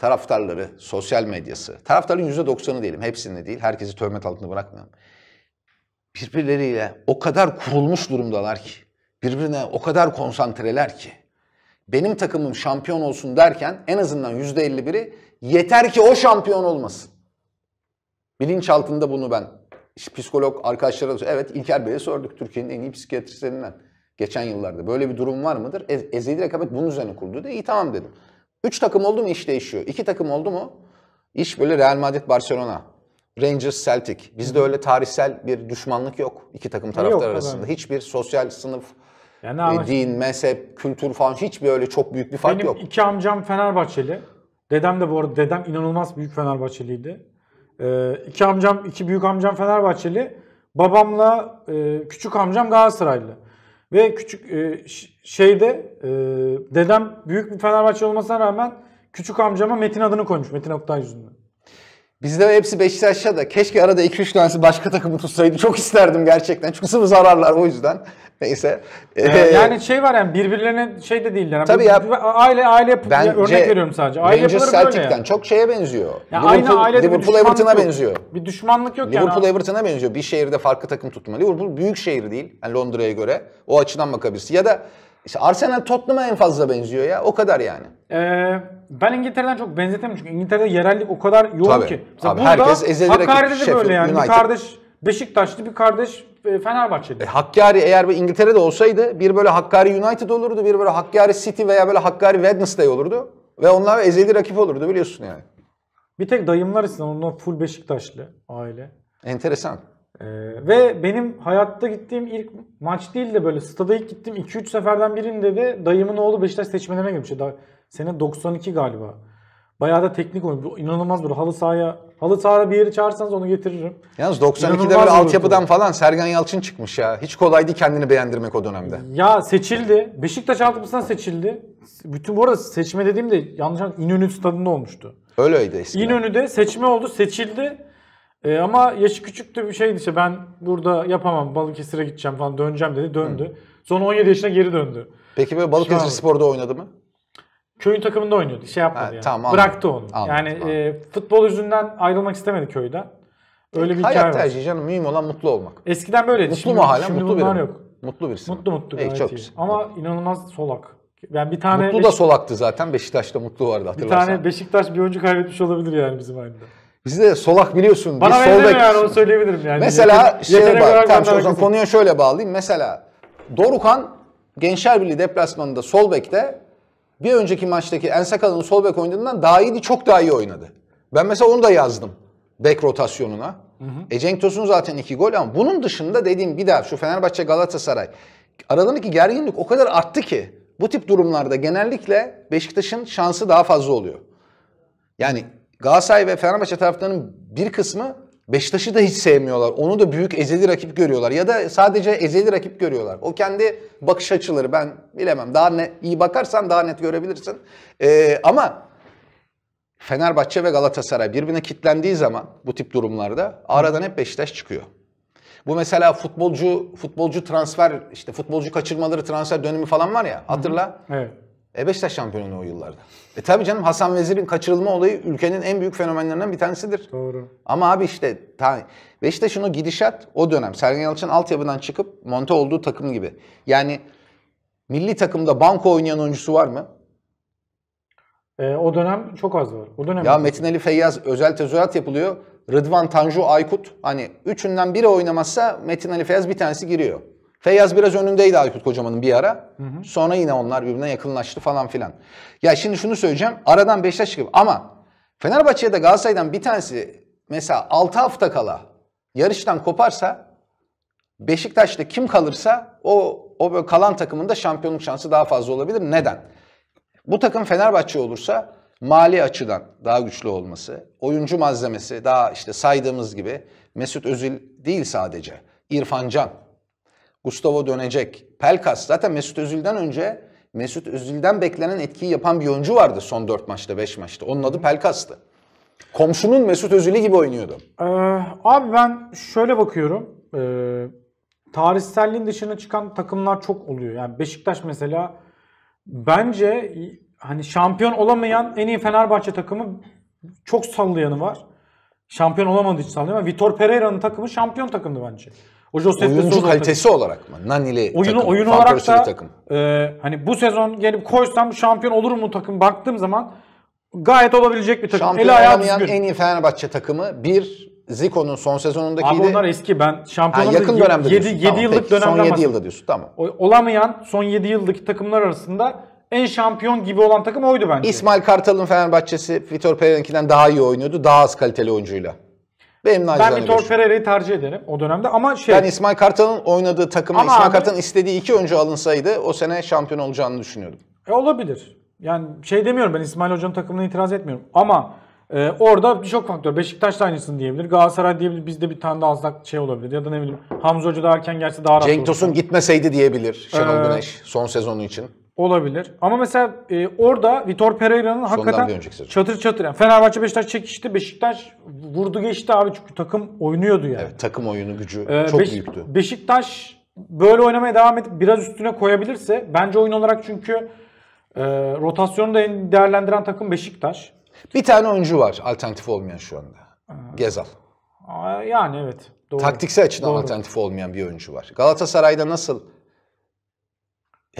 taraftarları, sosyal medyası, taraftarın %90'ı diyelim hepsini değil, herkesi töhmet altında bırakmıyorum. Birbirleriyle o kadar kurulmuş durumdalar ki, birbirine o kadar konsantreler ki. Benim takımım şampiyon olsun derken en azından %51'i yeter ki o şampiyon olmasın. Bilinç altında bunu ben işte psikolog arkadaşlara da evet İlker Bey'e sorduk Türkiye'nin en iyi psikiyatristlerinden geçen yıllarda. Böyle bir durum var mıdır? E, ezeli rekabet bunun üzerine kurdu. De iyi tamam dedim. Üç takım oldu mu iş değişiyor. İki takım oldu mu iş böyle Real Madrid, Barcelona, Rangers, Celtic. Bizde öyle tarihsel bir düşmanlık yok iki takım taraftar yok, arasında. Efendim. Hiçbir sosyal sınıf, yani ama din, mezhep, kültür falan hiçbir öyle çok büyük bir fark benim yok. Benim iki amcam Fenerbahçeli. Dedem de bu arada dedem inanılmaz büyük Fenerbahçeliydi. Ee, iki amcam, iki büyük amcam Fenerbahçeli. Babamla e, küçük amcam Galatasaraylı. Ve küçük e, şeyde e, dedem büyük bir Fenerbahçe olmasına rağmen küçük amcama Metin adını koymuş. Metin Oktay yüzünden. Bizde hepsi Beşiktaş'a da keşke arada 2-3 tanesi başka takımı tutsaydı. Çok isterdim gerçekten. Çünkü sıvı zararlar o yüzden. Neyse. Ee, ee, yani şey var yani birbirlerine şey de değiller. Yani tabii ya. Aile aile bence, örnek veriyorum sadece. Aile Rangers Celtic'ten yani. çok şeye benziyor. Yani Liverpool, aynı ailede Liverpool Everton'a benziyor. Bir düşmanlık yok Liverpool yani. Everton'a benziyor. Bir şehirde farklı takım tutma. Liverpool büyük şehir değil. Yani Londra'ya göre. O açıdan bakabilirsin. Ya da işte Arsenal Tottenham'a en fazla benziyor ya. O kadar yani. Ee, ben İngiltere'den çok benzetemem çünkü İngiltere'de yerellik o kadar yoğun Tabii, ki. Mesela abi, burada herkes ezeli Hakkari'de de Sheffield, böyle yani. United. Bir kardeş Beşiktaşlı bir kardeş e, Fenerbahçeli. E, Hakkari eğer bir İngiltere'de olsaydı bir böyle Hakkari United olurdu, bir böyle Hakkari City veya böyle Hakkari Wednesday olurdu. Ve onlar ezeli rakip olurdu biliyorsun yani. Bir tek dayımlar ise onlar full Beşiktaşlı aile. Enteresan. Ee, ve benim hayatta gittiğim ilk maç değil de böyle stada ilk gittiğim 2-3 seferden birinde de dayımın oğlu Beşiktaş seçmelerine girmiş. Daha, sene 92 galiba. Bayağı da teknik oyuncu. İnanılmaz bir halı sahaya. Halı sahada bir yeri çağırsanız onu getiririm. Yalnız 92'de böyle altyapıdan falan Sergen Yalçın çıkmış ya. Hiç kolaydı kendini beğendirmek o dönemde. Ya seçildi. Beşiktaş altyapısından seçildi. Bütün bu arada seçme dediğimde yanlış İnönü stadında olmuştu. Öyleydi eskiden. İnönü'de seçme oldu, seçildi. E, ama yaşı küçüktü bir şeydi işte ben burada yapamam Balıkesir'e gideceğim falan döneceğim dedi döndü. Hı. Sonra 17 yaşına geri döndü. Peki böyle Balıkesir Şu Spor'da oynadı mı? Köyün takımında oynuyordu. Şey yapmadı ha, yani. Tamam, Bıraktı onu. Anladım, yani anladım. E, futbol yüzünden ayrılmak istemedi köyden. Öyle bir Hayat hikaye tercihi var. canım. Mühim olan mutlu olmak. Eskiden böyleydi. Mutlu mu hala? mutlu bunlar biri. yok. Mutlu birisi. Mutlu mutlu. İyi, çok iyi. Ama mutlu. inanılmaz solak. Yani bir tane Mutlu da Beşik... solaktı zaten. Beşiktaş'ta mutlu vardı hatırlarsan. Bir tane Beşiktaş bir oyuncu kaybetmiş olabilir yani bizim halinde. Bizde de solak biliyorsun. Bana benzemiyor yani onu söyleyebilirim yani. Mesela şeye bak, tamam, o zaman konuya şöyle bağlayayım. Mesela Dorukan Gençler Birliği deplasmanında sol bekte bir önceki maçtaki Ensakal'ın sol bek oynadığından daha iyiydi, çok daha iyi oynadı. Ben mesela onu da yazdım bek rotasyonuna. Hı hı. E Cenk Tosun zaten iki gol ama bunun dışında dediğim bir daha şu Fenerbahçe Galatasaray aralarındaki gerginlik o kadar arttı ki bu tip durumlarda genellikle Beşiktaş'ın şansı daha fazla oluyor. Yani Galatasaray ve Fenerbahçe taraftarının bir kısmı Beşiktaş'ı da hiç sevmiyorlar. Onu da büyük ezeli rakip görüyorlar. Ya da sadece ezeli rakip görüyorlar. O kendi bakış açıları ben bilemem. Daha ne, iyi bakarsan daha net görebilirsin. Ee, ama Fenerbahçe ve Galatasaray birbirine kitlendiği zaman bu tip durumlarda aradan hep Beşiktaş çıkıyor. Bu mesela futbolcu futbolcu transfer işte futbolcu kaçırmaları transfer dönemi falan var ya hatırla. Evet. E Beşiktaş şampiyonluğu o yıllarda. E tabii canım Hasan Vezir'in kaçırılma olayı ülkenin en büyük fenomenlerinden bir tanesidir. Doğru. Ama abi işte ta, Beşiktaş'ın o gidişat o dönem. Sergen Yalçın altyapıdan çıkıp monte olduğu takım gibi. Yani milli takımda banko oynayan oyuncusu var mı? E, o dönem çok az var. O dönem. Ya Metin Ali Feyyaz özel tezahürat yapılıyor. Rıdvan, Tanju, Aykut hani üçünden biri oynamazsa Metin Ali Feyyaz bir tanesi giriyor. Feyyaz biraz önündeydi Aykut Kocaman'ın bir ara. Hı hı. Sonra yine onlar birbirine yakınlaştı falan filan. Ya şimdi şunu söyleyeceğim. Aradan Beşiktaş çıkıp ama Fenerbahçe'de Galatasaray'dan bir tanesi mesela 6 hafta kala yarıştan koparsa Beşiktaş'ta kim kalırsa o o böyle kalan takımın da şampiyonluk şansı daha fazla olabilir. Neden? Bu takım Fenerbahçe olursa mali açıdan daha güçlü olması, oyuncu malzemesi daha işte saydığımız gibi Mesut Özil değil sadece İrfan Can, Gustavo dönecek. Pelkas zaten Mesut Özil'den önce Mesut Özil'den beklenen etkiyi yapan bir oyuncu vardı son 4 maçta 5 maçta. Onun adı Pelkas'tı. Komşunun Mesut Özil'i gibi oynuyordu. Ee, abi ben şöyle bakıyorum. Ee, tarihselliğin dışına çıkan takımlar çok oluyor. Yani Beşiktaş mesela bence hani şampiyon olamayan en iyi Fenerbahçe takımı çok sallayanı var. Şampiyon olamadığı için sallıyor ama Vitor Pereira'nın takımı şampiyon takımdı bence. O Oyuncu kalitesi takım. olarak mı? Nanili oyunu, takım. Oyun olarak da takım. E, hani bu sezon gelip koysam şampiyon olur mu takım baktığım zaman gayet olabilecek bir takım. Şampiyon en iyi Fenerbahçe takımı bir Zico'nun son sezonundaki. Abi onlar eski ben şampiyonluk yakın y- dönemde 7, 7 tamam, yıllık dönemden Son 7 yılda diyorsun tamam. O, olamayan son 7 yıldaki takımlar arasında en şampiyon gibi olan takım oydu bence. İsmail Kartal'ın Fenerbahçesi Vitor Pereira'nınkinden daha iyi oynuyordu. Daha az kaliteli oyuncuyla. Benim ben Tor Pereira'yı tercih ederim o dönemde ama şey... Ben İsmail Kartal'ın oynadığı takımda İsmail abi... Kartal'ın istediği iki oyuncu alınsaydı o sene şampiyon olacağını düşünüyordum. E olabilir. Yani şey demiyorum ben İsmail Hoca'nın takımına itiraz etmiyorum. Ama e, orada birçok faktör. Beşiktaş da aynısını diyebilir. Galatasaray diyebilir. Bizde bir tane daha azlak şey olabilir. Ya da ne bileyim Hamza Hoca da erken gelse daha rahat Cenk Tosun gitmeseydi diyebilir Şenol ee... Güneş son sezonu için. Olabilir. Ama mesela e, orada Vitor Pereira'nın hakikaten çatır çatır. Yani Fenerbahçe Beşiktaş çekişti. Beşiktaş vurdu geçti abi çünkü takım oynuyordu yani. Evet, takım oyunu gücü ee, çok Beş- büyüktü. Beşiktaş böyle oynamaya devam edip biraz üstüne koyabilirse bence oyun olarak çünkü e, rotasyonu da en değerlendiren takım Beşiktaş. Bir tane oyuncu var alternatif olmayan şu anda. Ee, Gezal. Yani evet. Doğru. Taktiksel açıdan doğru. alternatif olmayan bir oyuncu var. Galatasaray'da nasıl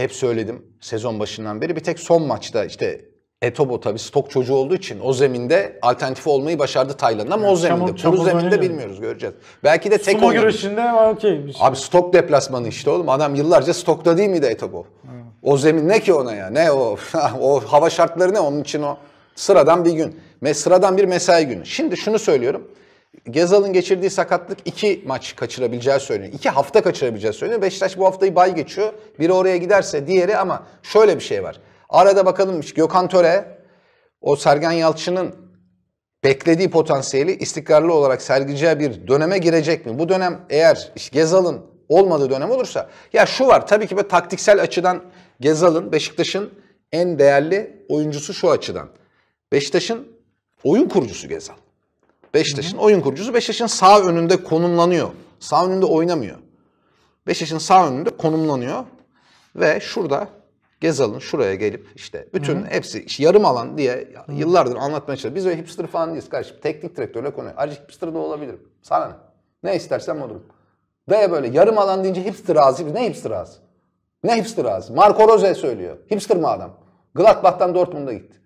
hep söyledim sezon başından beri. Bir tek son maçta işte Etobo tabii stok çocuğu olduğu için o zeminde alternatif olmayı başardı Tayland'ın ama yani o zeminde. Çamur, çamur zeminde oynuyor. bilmiyoruz göreceğiz. Belki de tek Sumo güreşinde okey. Şey. Abi stok deplasmanı işte oğlum. Adam yıllarca stokta değil miydi Etobo? Evet. O zemin ne ki ona ya? Ne o? o hava şartları ne? Onun için o sıradan bir gün. Ve sıradan bir mesai günü. Şimdi şunu söylüyorum. Gezal'ın geçirdiği sakatlık iki maç kaçırabileceği söyleniyor. İki hafta kaçırabileceği söyleniyor. Beşiktaş bu haftayı bay geçiyor. Biri oraya giderse diğeri ama şöyle bir şey var. Arada bakalım Gökhan Töre o Sergen Yalçın'ın beklediği potansiyeli istikrarlı olarak sergileyeceği bir döneme girecek mi? Bu dönem eğer işte Gezal'ın olmadığı dönem olursa ya şu var tabii ki böyle taktiksel açıdan Gezal'ın Beşiktaş'ın en değerli oyuncusu şu açıdan. Beşiktaş'ın oyun kurucusu Gezal. Beşiktaş'ın oyun kurucusu Beşiktaş'ın sağ önünde konumlanıyor. Sağ önünde oynamıyor. Beşiktaş'ın sağ önünde konumlanıyor. Ve şurada Gezal'ın şuraya gelip işte bütün Hı-hı. hepsi işte yarım alan diye yıllardır anlatmaya çalışıyor. Biz öyle hipster falan değiliz kardeşim. Teknik direktörle konuyor, Ayrıca hipster de olabilirim. Sana ne? Ne istersen olurum. Daya böyle yarım alan deyince hipster ağzı. Ne hipster ağzı? Ne hipster ağzı? Marco Rose söylüyor. Hipster mi adam? Gladbach'tan Dortmund'a gitti.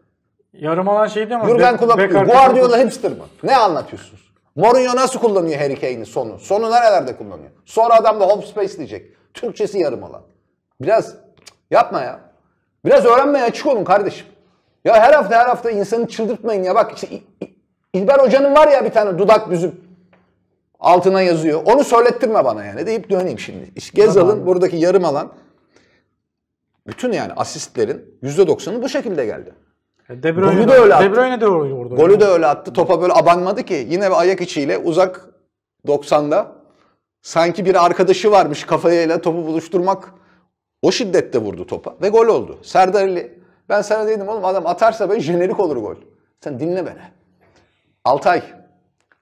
Yarım alan şey değil mi? Jurgen Klopp Guardiola hipster mı? Ne anlatıyorsunuz? Mourinho nasıl kullanıyor Harry Kane'i sonu? Sonu nerelerde kullanıyor? Sonra adam da home space diyecek. Türkçesi yarım alan. Biraz yapma ya. Biraz öğrenmeye açık olun kardeşim. Ya her hafta her hafta insanı çıldırtmayın ya. Bak işte İlber Hoca'nın var ya bir tane dudak büzüm altına yazıyor. Onu söylettirme bana yani deyip döneyim şimdi. İşte Gezal'ın buradaki yarım alan bütün yani asistlerin %90'ı bu şekilde geldi. E, de Bruyne golü de, de öyle attı. De Bruyne de orada. Golü de öyle attı. Topa böyle abanmadı ki. Yine ayak içiyle uzak 90'da sanki bir arkadaşı varmış kafayla topu buluşturmak o şiddette vurdu topa ve gol oldu. Serdar Ali ben sana dedim oğlum adam atarsa böyle jenerik olur gol. Sen dinle beni. Altay.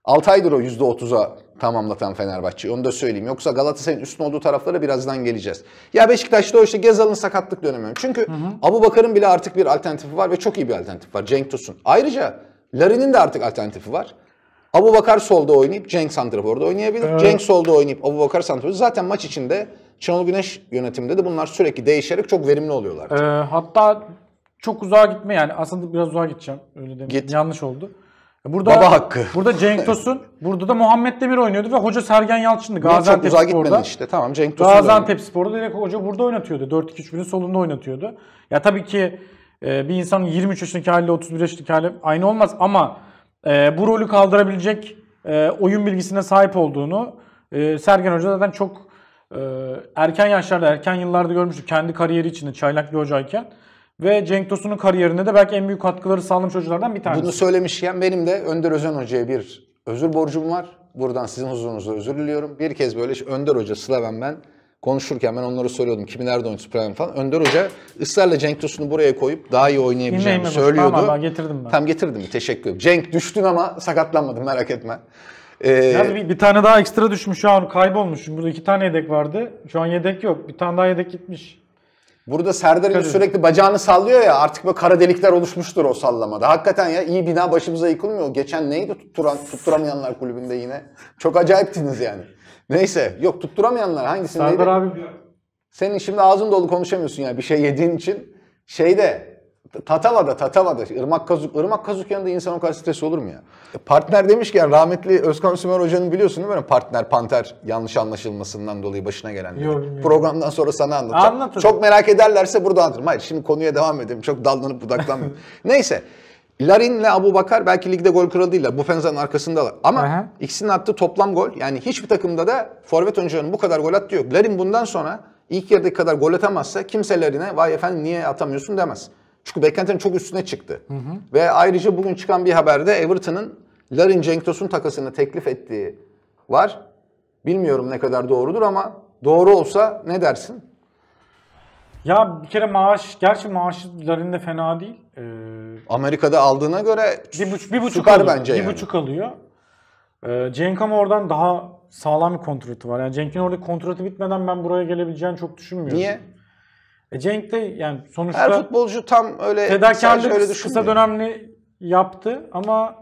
Altay'dır o %30'a tamamlatan Fenerbahçe. Onu da söyleyeyim. Yoksa Galatasaray'ın üstün olduğu taraflara birazdan geleceğiz. Ya Beşiktaş'ta o işte Gezal'ın sakatlık dönemi. Çünkü Abu Bakır'ın bile artık bir alternatifi var ve çok iyi bir alternatif var. Cenk Tosun. Ayrıca Larin'in de artık alternatifi var. Abu Bakar solda oynayıp Cenk Santrafor'da oynayabilir. Evet. Cenk solda oynayıp Abu Bakar Santrafor'da. Zaten maç içinde Şenol Güneş yönetiminde de bunlar sürekli değişerek çok verimli oluyorlar. Ee, hatta çok uzağa gitme yani. Aslında biraz uzağa gideceğim. Öyle demeyeyim. Git. Yanlış oldu. Burada, Baba hakkı. Burada Cenk Tosun, burada da Muhammed Demir oynuyordu ve hoca Sergen Yalçın'dı. Gaziantep çok uzağa Spor'da. işte tamam Cenk Tosun. Gaziantep Spor'da direkt hoca burada oynatıyordu. 4-2-3-1'in solunda oynatıyordu. Ya tabii ki e, bir insanın 23 yaşındaki haliyle 31 yaşındaki hali aynı olmaz ama e, bu rolü kaldırabilecek e, oyun bilgisine sahip olduğunu Sergen Hoca zaten çok erken yaşlarda, erken yıllarda görmüştü Kendi kariyeri içinde çaylak bir hocayken. Ve Cenk Tosun'un kariyerinde de belki en büyük katkıları sağlamış oyunculardan bir tanesi. Bunu söylemişken benim de Önder Özen Hoca'ya bir özür borcum var. Buradan sizin huzurunuza özür diliyorum. Bir kez böyle işte Önder Hoca, Slaven ben konuşurken ben onlara soruyordum kimi nerede oynuyor Prem falan. Önder Hoca ısrarla Cenk Tosun'u buraya koyup daha iyi oynayabileceğini söylüyordu. Tamam ben getirdim ben. Tam getirdim teşekkür ederim. Cenk düştün ama sakatlanmadım merak etme. Ee, yani bir, bir tane daha ekstra düşmüş şu an kaybolmuş. Burada iki tane yedek vardı. Şu an yedek yok. Bir tane daha yedek gitmiş. Burada Serdar sürekli bacağını sallıyor ya artık böyle kara delikler oluşmuştur o sallamada. Hakikaten ya iyi bina başımıza yıkılmıyor. geçen neydi tutturan, tutturamayanlar kulübünde yine. Çok acayiptiniz yani. Neyse yok tutturamayanlar hangisindeydi? Serdar abi. Senin şimdi ağzın dolu konuşamıyorsun yani bir şey yediğin için. Şeyde Tatava'da, Tatava'da. Irmak Kazuk. Irmak Kazuk yanında insan o kadar stres olur mu ya? E, partner demişken rahmetli Özkan Sümer Hoca'nın biliyorsun değil mi? Partner, panter yanlış anlaşılmasından dolayı başına gelen. Yok, yok. Programdan sonra sana anlatacağım. Anlatırım. Çok merak ederlerse burada anlatırım. Hayır şimdi konuya devam edelim. Çok dallanıp budaklanmayalım. Neyse. Larin'le Abu Bakar belki ligde gol kralı değiller. Bu Fenza'nın arkasındalar. Ama Aha. ikisinin attığı toplam gol. Yani hiçbir takımda da forvet oyuncularının bu kadar gol attığı yok. Larin bundan sonra ilk yerdeki kadar gol atamazsa kimselerine vay efendim niye atamıyorsun demez. Çünkü beklentilerin çok üstüne çıktı. Hı hı. Ve ayrıca bugün çıkan bir haberde Everton'ın Larin Cenktosun takasını teklif ettiği var. Bilmiyorum ne kadar doğrudur ama doğru olsa ne dersin? Ya bir kere maaş, gerçi maaşların da fena değil. Ee, Amerika'da aldığına göre bir buçuk, bir buçuk alıyor, bence bir yani. buçuk alıyor. Ee, Cenk ama oradan daha sağlam bir kontratı var. Yani Cenk'in orada kontratı bitmeden ben buraya gelebileceğini çok düşünmüyorum. Niye? E Cenk de yani sonuçta her futbolcu tam öyle fedakarlık öyle kısa dönemli yaptı ama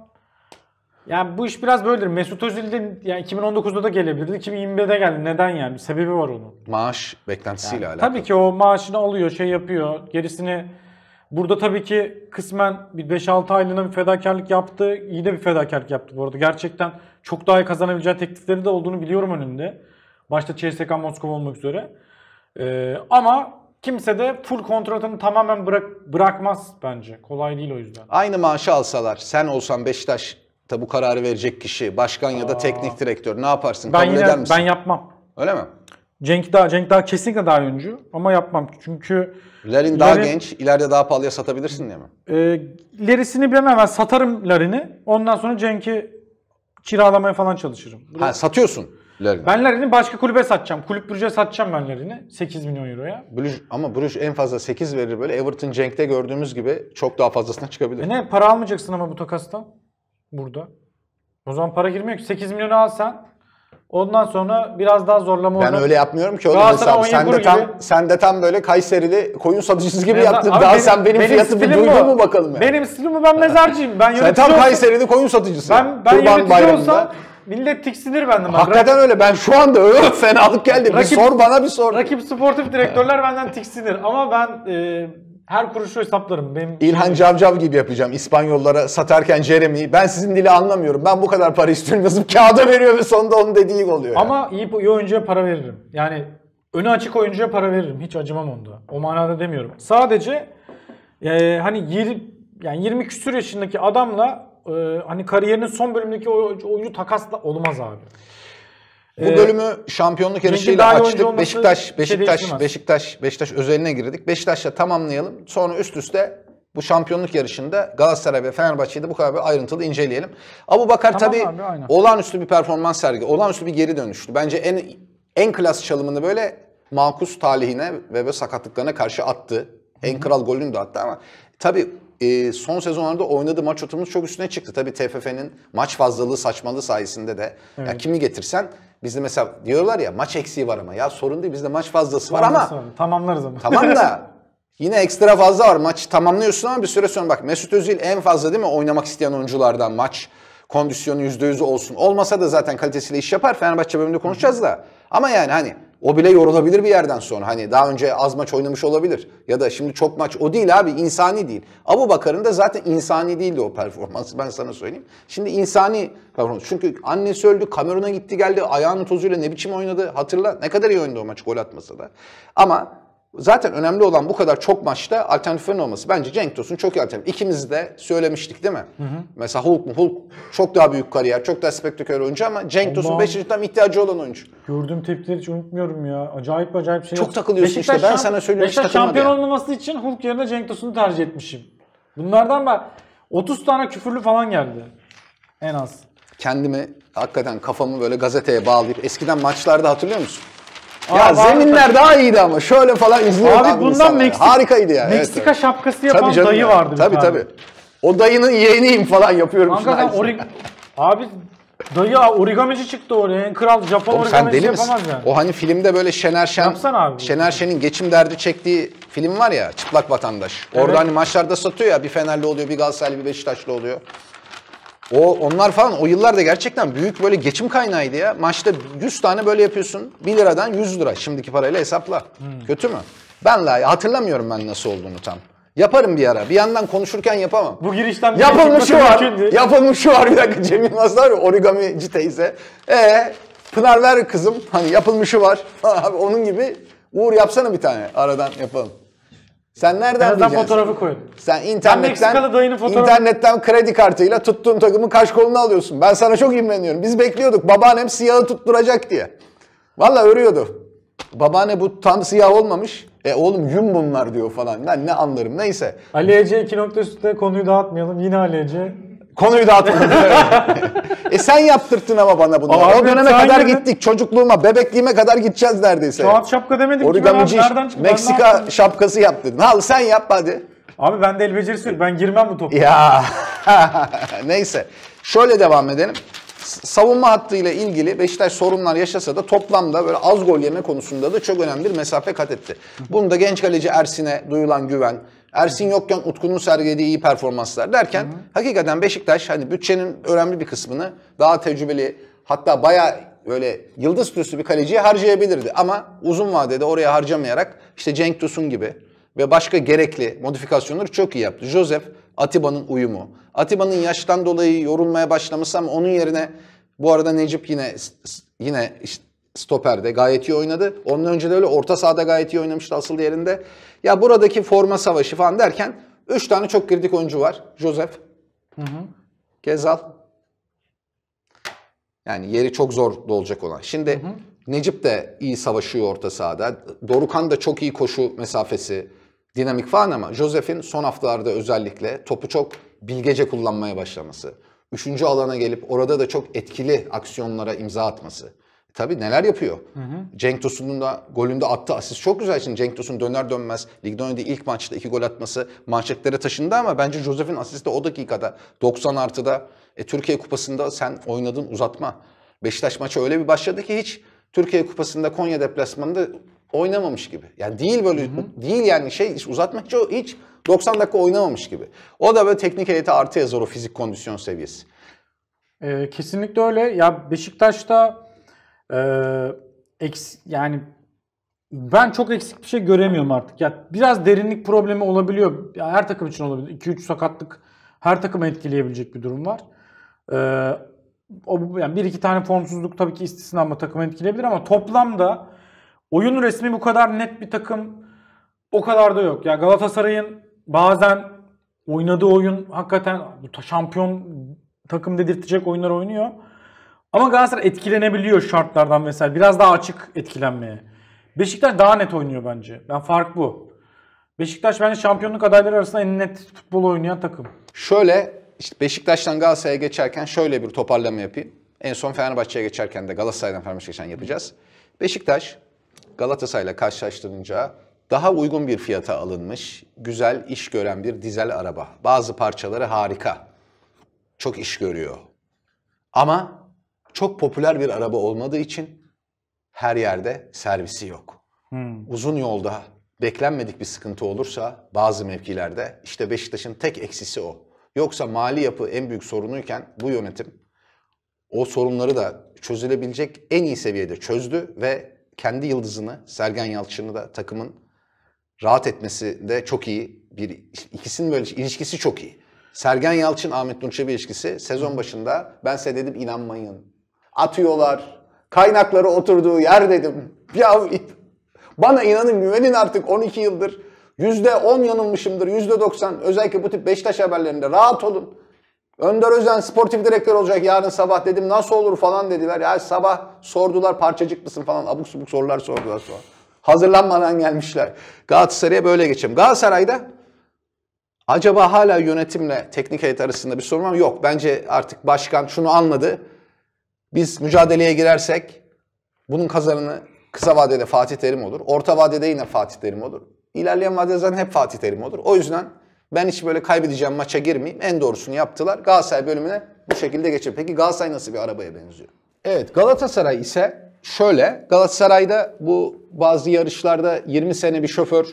yani bu iş biraz böyledir. Mesut Özil de yani 2019'da da gelebilirdi. 2021'de geldi. Neden yani? Bir sebebi var onun. Maaş beklentisiyle yani, alakalı. Tabii ki o maaşını alıyor, şey yapıyor. Gerisini burada tabii ki kısmen bir 5-6 aylığına bir fedakarlık yaptı. İyi de bir fedakarlık yaptı bu arada. Gerçekten çok daha iyi kazanabileceği teklifleri de olduğunu biliyorum önünde. Başta CSKA Moskova olmak üzere. Ee, ama Kimse de full kontratını tamamen bırak bırakmaz bence. Kolay değil o yüzden. Aynı maaşı alsalar sen olsan Beşiktaş da bu kararı verecek kişi başkan ya da teknik direktör ne yaparsın? Ben Kabul yine, eder misin? Ben yapmam. Öyle mi? Cenk daha Cenk daha kesinlikle daha öncü ama yapmam çünkü Larin daha Larin, genç, ileride daha pahalıya satabilirsin diye mi? E, Lerisini bilemem ben satarım Larin'i. Ondan sonra Cenk'i kiralamaya falan çalışırım. Ha satıyorsun. Larin. Ben başka kulübe satacağım. Kulüp Brugge'e satacağım benlerini, Larin'i 8 milyon euroya. Brugge, ama Brugge en fazla 8 verir böyle. Everton Cenk'te gördüğümüz gibi çok daha fazlasına çıkabilir. E ne para almayacaksın ama bu takasta burada. O zaman para girmiyor ki. 8 milyonu alsan Ondan sonra biraz daha zorlama Ben öyle yapmıyorum ki oğlum hesabı. Sen de tam sen de tam böyle Kayserili koyun satıcısı gibi ya yaptın. Daha benim, sen benim, benim fiyatı bir duydun mu bakalım ya. Benim stilim mi? Ben mezarcıyım. Ben sen tam olsam, Kayserili koyun satıcısı. Ben ben Kurban yönetici olsam Millet tiksinir benden. Hakikaten öyle. Ben şu anda öyle fenalık geldi. Rakip, bir sor bana bir sor. Rakip sportif direktörler benden tiksinir. Ama ben e, her kuruşu hesaplarım. Benim İlhan Cavcav gibi yapacağım. İspanyollara satarken Jeremy'yi. Ben sizin dili anlamıyorum. Ben bu kadar para istiyorum. Yazıp kağıda veriyor ve sonunda onun dediği oluyor. Yani. Ama iyi, iyi oyuncuya para veririm. Yani önü açık oyuncuya para veririm. Hiç acımam onda. O manada demiyorum. Sadece e, hani 20, yani 20 küsür yaşındaki adamla e, hani kariyerinin son bölümündeki oyuncu takasla olmaz abi. Bu e, bölümü şampiyonluk yarışıyla açtık. Beşiktaş, Beşiktaş, şey Beşiktaş, Beşiktaş özeline girdik. Beşiktaş'la tamamlayalım. Sonra üst üste bu şampiyonluk yarışında Galatasaray ve Fenerbahçe'yi de bu kadar ayrıntılı inceleyelim. Abu Bakar tamam tabii abi, olağanüstü bir performans sergi, olağanüstü bir geri dönüştü. Bence en en klas çalımını böyle makus talihine ve, ve sakatlıklarına karşı attı. En kral golünü de attı ama tabii e, son sezonlarda oynadığı maç oturumumuz çok üstüne çıktı. Tabii TFF'nin maç fazlalığı saçmalığı sayesinde de evet. ya kimi getirsen bizde mesela diyorlar ya maç eksiği var ama ya sorun değil bizde maç fazlası var Tamamlarız ama. Tamamlarız ama. Tamam da yine ekstra fazla var. Maç tamamlıyorsun ama bir süre sonra bak Mesut Özil en fazla değil mi oynamak isteyen oyunculardan maç kondisyonu %100 olsun. Olmasa da zaten kalitesiyle iş yapar. Fenerbahçe bölümünde konuşacağız da. Ama yani hani o bile yorulabilir bir yerden sonra. Hani daha önce az maç oynamış olabilir. Ya da şimdi çok maç o değil abi insani değil. Abu Bakar'ın da zaten insani değildi o performansı ben sana söyleyeyim. Şimdi insani performans. Çünkü annesi öldü Kamerun'a gitti geldi ayağının tozuyla ne biçim oynadı hatırla. Ne kadar iyi oynadı o maç gol atmasa da. Ama Zaten önemli olan bu kadar çok maçta alternatifin olması. Bence Cenk Tosun çok iyi alternatif. İkimiz de söylemiştik değil mi? Hı hı. Mesela Hulk mu? Hulk çok daha büyük kariyer, çok daha spektaküler oyuncu ama Cenk Ondan... Tosun Beşiktaş'tan ihtiyacı olan oyuncu. Gördüğüm tepkileri hiç unutmuyorum ya. Acayip acayip şey. Çok takılıyorsun Beşiktaş işte ben sana söylüyorum. Beşiktaş şampiyon yani. olmaması için Hulk yerine Cenk Tosun'u tercih etmişim. Bunlardan ben 30 tane küfürlü falan geldi. En az. Kendimi hakikaten kafamı böyle gazeteye bağlayıp eskiden maçlarda hatırlıyor musun? Ya Aa, zeminler daha iyiydi ama şöyle falan izliyordu abi, bundan Meksika, harikaydı ya. Meksika evet, şapkası yapan tabii dayı ya. vardı. Tabi tabi. O dayının yeğeniyim falan yapıyorum. Kanka sen orig... abi Dayı origamici çıktı oraya. En kral Japon Oğlum, sen yapamaz yani. O hani filmde böyle Şener Şen, abi. Şener Şen'in geçim derdi çektiği film var ya Çıplak Vatandaş. Evet. Orada hani maçlarda satıyor ya bir Fenerli oluyor, bir Galatasaraylı, bir Beşiktaşlı oluyor. O onlar falan o yıllarda gerçekten büyük böyle geçim kaynağıydı ya. Maçta 100 tane böyle yapıyorsun. 1 liradan 100 lira şimdiki parayla hesapla. Hmm. Kötü mü? Ben la hatırlamıyorum ben nasıl olduğunu tam. Yaparım bir ara. Bir yandan konuşurken yapamam. Bu girişten bir şey yapılmışı var. Mümkündü. Yapılmışı var bir dakika Cem Yılmaz var origamici teyze. e Pınar ver kızım. Hani yapılmışı var. Abi onun gibi Uğur yapsana bir tane aradan yapalım. Sen nereden en fotoğrafı koy. Sen internetten, ben dayının fotoğrafı... internetten kredi kartıyla tuttuğun takımın kaş kolunu alıyorsun. Ben sana çok imreniyorum. Biz bekliyorduk babaannem siyahı tutturacak diye. Valla örüyordu. Babaanne bu tam siyah olmamış. E oğlum yum bunlar diyor falan. Ben ne anlarım neyse. Ali Ece 2 konuyu dağıtmayalım. Yine Ali Ece Konuyu dağıttınız. e sen yaptırttın ama bana bunu. Abi, o döneme kadar gittik. Çocukluğuma, bebekliğime kadar gideceğiz neredeyse. Kağıt şapka demedik. Origamici, ki. Origamici Meksika şapkası yaptırdın. Al sen yap hadi. Abi ben de el becerisi yok. Ben girmem bu topu. Ya. Neyse. Şöyle devam edelim. Savunma hattıyla ilgili Beşiktaş sorunlar yaşasa da toplamda böyle az gol yeme konusunda da çok önemli bir mesafe kat etti. Bunu da genç kaleci Ersin'e duyulan güven, Ersin yokken Utku'nun sergilediği iyi performanslar derken Hı-hı. hakikaten Beşiktaş hani bütçenin önemli bir kısmını daha tecrübeli hatta bayağı böyle yıldız türüsü bir kaleciye harcayabilirdi. Ama uzun vadede oraya harcamayarak işte Cenk Tosun gibi ve başka gerekli modifikasyonları çok iyi yaptı. Joseph Atiba'nın uyumu. Atiba'nın yaştan dolayı yorulmaya başlaması ama onun yerine bu arada Necip yine yine işte Stoper'de gayet iyi oynadı. Onun önce de öyle orta sahada gayet iyi oynamıştı asıl yerinde. Ya buradaki forma savaşı falan derken 3 tane çok kritik oyuncu var. Josef, hı hı. Gezal. Yani yeri çok zor dolacak olan. Şimdi hı hı. Necip de iyi savaşıyor orta sahada. Dorukan da çok iyi koşu mesafesi, dinamik falan ama Josef'in son haftalarda özellikle topu çok bilgece kullanmaya başlaması. Üçüncü alana gelip orada da çok etkili aksiyonlara imza atması. Tabii neler yapıyor. Hı hı. Cenk Tosun'un da golünde attı asist çok güzel. Şimdi Cenk Tosun döner dönmez ligde önce ilk maçta iki gol atması manşetlere taşındı ama bence Josef'in asisti o dakikada 90 artıda e, Türkiye Kupası'nda sen oynadın uzatma. Beşiktaş maçı öyle bir başladı ki hiç Türkiye Kupası'nda Konya deplasmanında oynamamış gibi. Yani değil böyle hı hı. değil yani şey hiç uzatmak hiç, hiç 90 dakika oynamamış gibi. O da böyle teknik heyeti artı yazar o fizik kondisyon seviyesi. Ee, kesinlikle öyle. Ya Beşiktaş'ta ee, eks, yani ben çok eksik bir şey göremiyorum artık. Ya biraz derinlik problemi olabiliyor. Ya her takım için olabilir. 2-3 sakatlık her takımı etkileyebilecek bir durum var. Ee, o, yani bir iki tane formsuzluk tabii ki istisna ama takımı etkileyebilir ama toplamda oyun resmi bu kadar net bir takım o kadar da yok. Ya yani Galatasaray'ın bazen oynadığı oyun hakikaten şampiyon takım dedirtecek oyunlar oynuyor. Ama Galatasaray etkilenebiliyor şartlardan vesaire. Biraz daha açık etkilenmeye. Beşiktaş daha net oynuyor bence. Ben fark bu. Beşiktaş bence şampiyonluk adayları arasında en net futbol oynayan takım. Şöyle işte Beşiktaş'tan Galatasaray'a geçerken şöyle bir toparlama yapayım. En son Fenerbahçe'ye geçerken de Galatasaray'dan Fenerbahçe'ye geçen yapacağız. Beşiktaş Galatasaray'la karşılaştırınca daha uygun bir fiyata alınmış, güzel iş gören bir dizel araba. Bazı parçaları harika. Çok iş görüyor. Ama çok popüler bir araba olmadığı için her yerde servisi yok. Hmm. Uzun yolda beklenmedik bir sıkıntı olursa bazı mevkilerde işte Beşiktaş'ın tek eksisi o. Yoksa mali yapı en büyük sorunuyken bu yönetim o sorunları da çözülebilecek en iyi seviyede çözdü ve kendi yıldızını Sergen Yalçın'ı da takımın rahat etmesi de çok iyi. Bir ikisinin böyle ilişkisi çok iyi. Sergen Yalçın Ahmet Nurçevi ilişkisi sezon hmm. başında ben size dedim inanmayın atıyorlar. Kaynakları oturduğu yer dedim. Ya bana inanın güvenin artık 12 yıldır. yüzde %10 yanılmışımdır, yüzde %90. Özellikle bu tip Beşiktaş haberlerinde rahat olun. Önder Özen sportif direktör olacak yarın sabah dedim. Nasıl olur falan dediler. Ya sabah sordular parçacık mısın falan. Abuk subuk sorular sordular sonra. Hazırlanmadan gelmişler. Galatasaray'a böyle geçeyim. Galatasaray'da acaba hala yönetimle teknik heyet arasında bir sorun var mı? Yok. Bence artık başkan şunu anladı. Biz mücadeleye girersek bunun kazanını kısa vadede Fatih Terim olur. Orta vadede yine Fatih Terim olur. İlerleyen vadede zaten hep Fatih Terim olur. O yüzden ben hiç böyle kaybedeceğim maça girmeyeyim. En doğrusunu yaptılar. Galatasaray bölümüne bu şekilde geçir. Peki Galatasaray nasıl bir arabaya benziyor? Evet Galatasaray ise şöyle. Galatasaray'da bu bazı yarışlarda 20 sene bir şoför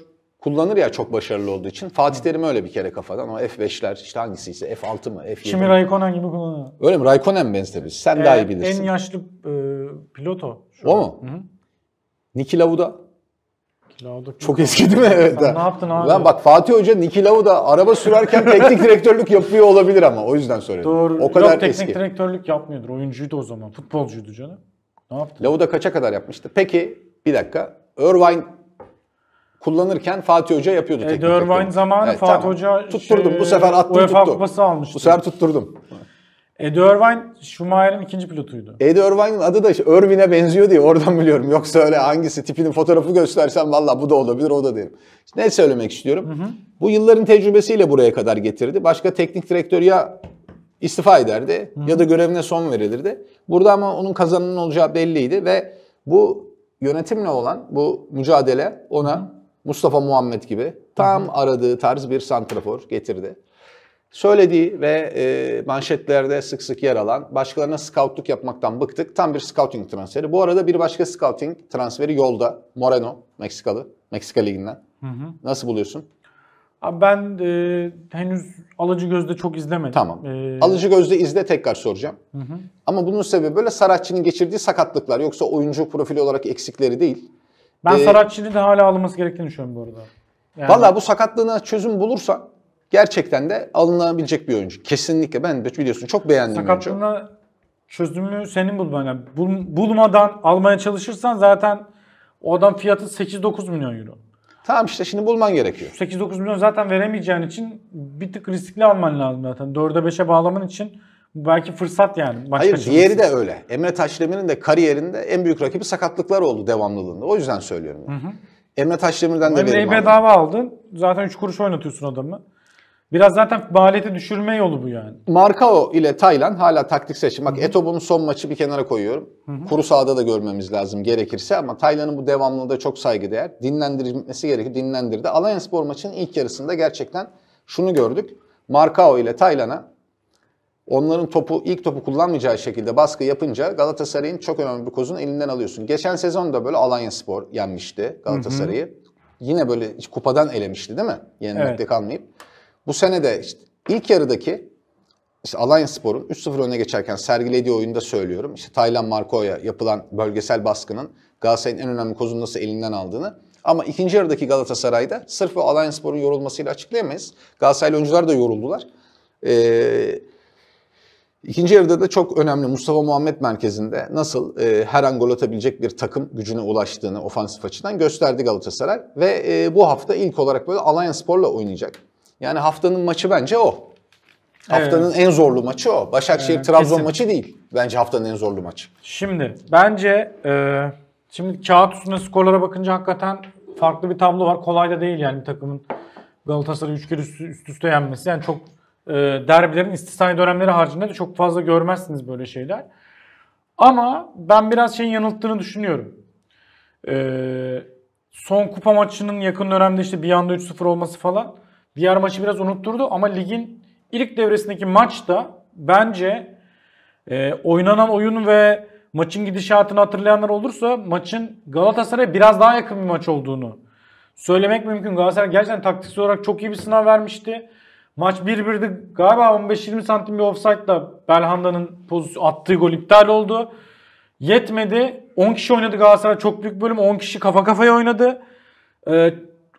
kullanır ya çok başarılı olduğu için. Fatih Terim öyle bir kere kafadan. O F5'ler işte hangisi ise F6 mı F7 Şimdi mi? Raikkonen gibi kullanıyor. Öyle mi? Raikkonen benzeri. Sen ee, daha iyi bilirsin. En yaşlı e, pilot o. Şu o an. mu? Hı-hı. Niki Lauda. çok eski değil mi? Evet. Sen ne yaptın abi? Lan bak Fatih Hoca Niki Lauda araba sürerken teknik direktörlük yapıyor olabilir ama o yüzden söyledim. Doğru. O kadar Yok, teknik eski. direktörlük yapmıyordur. Oyuncuydu o zaman. Futbolcuydu canım. Ne yaptı? Lauda kaça kadar yapmıştı? Peki bir dakika. Irvine kullanırken Fatih Hoca yapıyordu. E, Dörvain zamanı evet, Fatih tamam. Hoca şey, tutturdum. Şey, bu sefer attım UEFA tuttu. Kupası almıştı. Bu sefer tutturdum. Ed Irvine Schumacher'in ikinci pilotuydu. Ed Irvine'ın adı da işte Irvine'e benziyor diye oradan biliyorum. Yoksa öyle hangisi tipinin fotoğrafı göstersem valla bu da olabilir o da derim. İşte ne söylemek istiyorum? Hı hı. Bu yılların tecrübesiyle buraya kadar getirdi. Başka teknik direktör ya istifa ederdi hı hı. ya da görevine son verilirdi. Burada ama onun kazanının olacağı belliydi ve bu yönetimle olan bu mücadele ona hı hı Mustafa Muhammed gibi tam Hı-hı. aradığı tarz bir santrafor getirdi. Söylediği ve e, manşetlerde sık sık yer alan, başkalarına scoutluk yapmaktan bıktık. Tam bir scouting transferi. Bu arada bir başka scouting transferi yolda. Moreno, Meksikalı. Meksika Ligi'nden. Hı hı. Nasıl buluyorsun? Abi ben e, henüz alıcı gözde çok izlemedim. Tamam. Ee... Alıcı gözde izle tekrar soracağım. Hı hı. Ama bunun sebebi böyle Saracchi'nin geçirdiği sakatlıklar. Yoksa oyuncu profili olarak eksikleri değil. Ben ee, Saratçı'nın da hala alınması gerektiğini düşünüyorum bu arada. Yani... Valla bu sakatlığına çözüm bulursa gerçekten de alınabilecek bir oyuncu. Kesinlikle ben de biliyorsun çok beğendim. Sakatlığına çözümü senin bulman. Yani bul, bulmadan almaya çalışırsan zaten o adam fiyatı 8-9 milyon euro. Tamam işte şimdi bulman gerekiyor. 8-9 milyon zaten veremeyeceğin için bir tık riskli alman lazım zaten. 4'e 5'e bağlaman için belki fırsat yani. Başka Hayır diğeri de öyle. Emre Taşdemir'in de kariyerinde en büyük rakibi sakatlıklar oldu devamlılığında. O yüzden söylüyorum. Yani. Hı hı. Emre Taşdemir'den de Emre'yi bedava aldın. Zaten 3 kuruş oynatıyorsun adamı. Biraz zaten maliyeti düşürme yolu bu yani. Markao ile Taylan hala taktik seçim. Bak Etobo'nun son maçı bir kenara koyuyorum. Hı-hı. Kuru sahada da görmemiz lazım gerekirse ama Taylan'ın bu devamlılığı da çok saygıdeğer. Dinlendirilmesi gerekir. Dinlendirdi. Spor maçının ilk yarısında gerçekten şunu gördük. Markao ile Taylan'a onların topu ilk topu kullanmayacağı şekilde baskı yapınca Galatasaray'ın çok önemli bir kozunu elinden alıyorsun. Geçen sezon da böyle Alanya Spor yenmişti Galatasaray'ı. Yine böyle kupadan elemişti değil mi? Yenilmekte evet. kalmayıp. Bu sene de işte ilk yarıdaki işte Alanya Spor'un 3-0 öne geçerken sergilediği oyunda söylüyorum. İşte Taylan Marko'ya yapılan bölgesel baskının Galatasaray'ın en önemli kozunu nasıl elinden aldığını ama ikinci yarıdaki Galatasaray'da sırf o Alanya Spor'un yorulmasıyla açıklayamayız. Galatasaraylı oyuncular da yoruldular. Ee, İkinci yarıda da çok önemli Mustafa Muhammed merkezinde nasıl e, her an gol atabilecek bir takım gücüne ulaştığını ofansif açıdan gösterdi Galatasaray. Ve e, bu hafta ilk olarak böyle Alanya Spor'la oynayacak. Yani haftanın maçı bence o. Evet. Haftanın en zorlu maçı o. Başakşehir Trabzon Kesin. maçı değil. Bence haftanın en zorlu maçı. Şimdi bence e, şimdi kağıt üstünde skorlara bakınca hakikaten farklı bir tablo var. Kolay da değil yani takımın Galatasaray'ı üç kere üst, üst üste yenmesi. Yani çok ee, derbilerin istisnai dönemleri haricinde de çok fazla görmezsiniz böyle şeyler. Ama ben biraz şeyin yanılttığını düşünüyorum. Ee, son kupa maçının yakın dönemde işte bir anda 3-0 olması falan diğer maçı biraz unutturdu ama ligin ilk devresindeki maçta bence e, oynanan oyun ve maçın gidişatını hatırlayanlar olursa maçın Galatasaray'a biraz daha yakın bir maç olduğunu söylemek mümkün. Galatasaray gerçekten taktiksel olarak çok iyi bir sınav vermişti. Maç 1-1'di. Galiba 15-20 santim bir offside'la Belhanda'nın attığı gol iptal oldu. Yetmedi. 10 kişi oynadı Galatasaray çok büyük bölüm. 10 kişi kafa kafaya oynadı. Ee,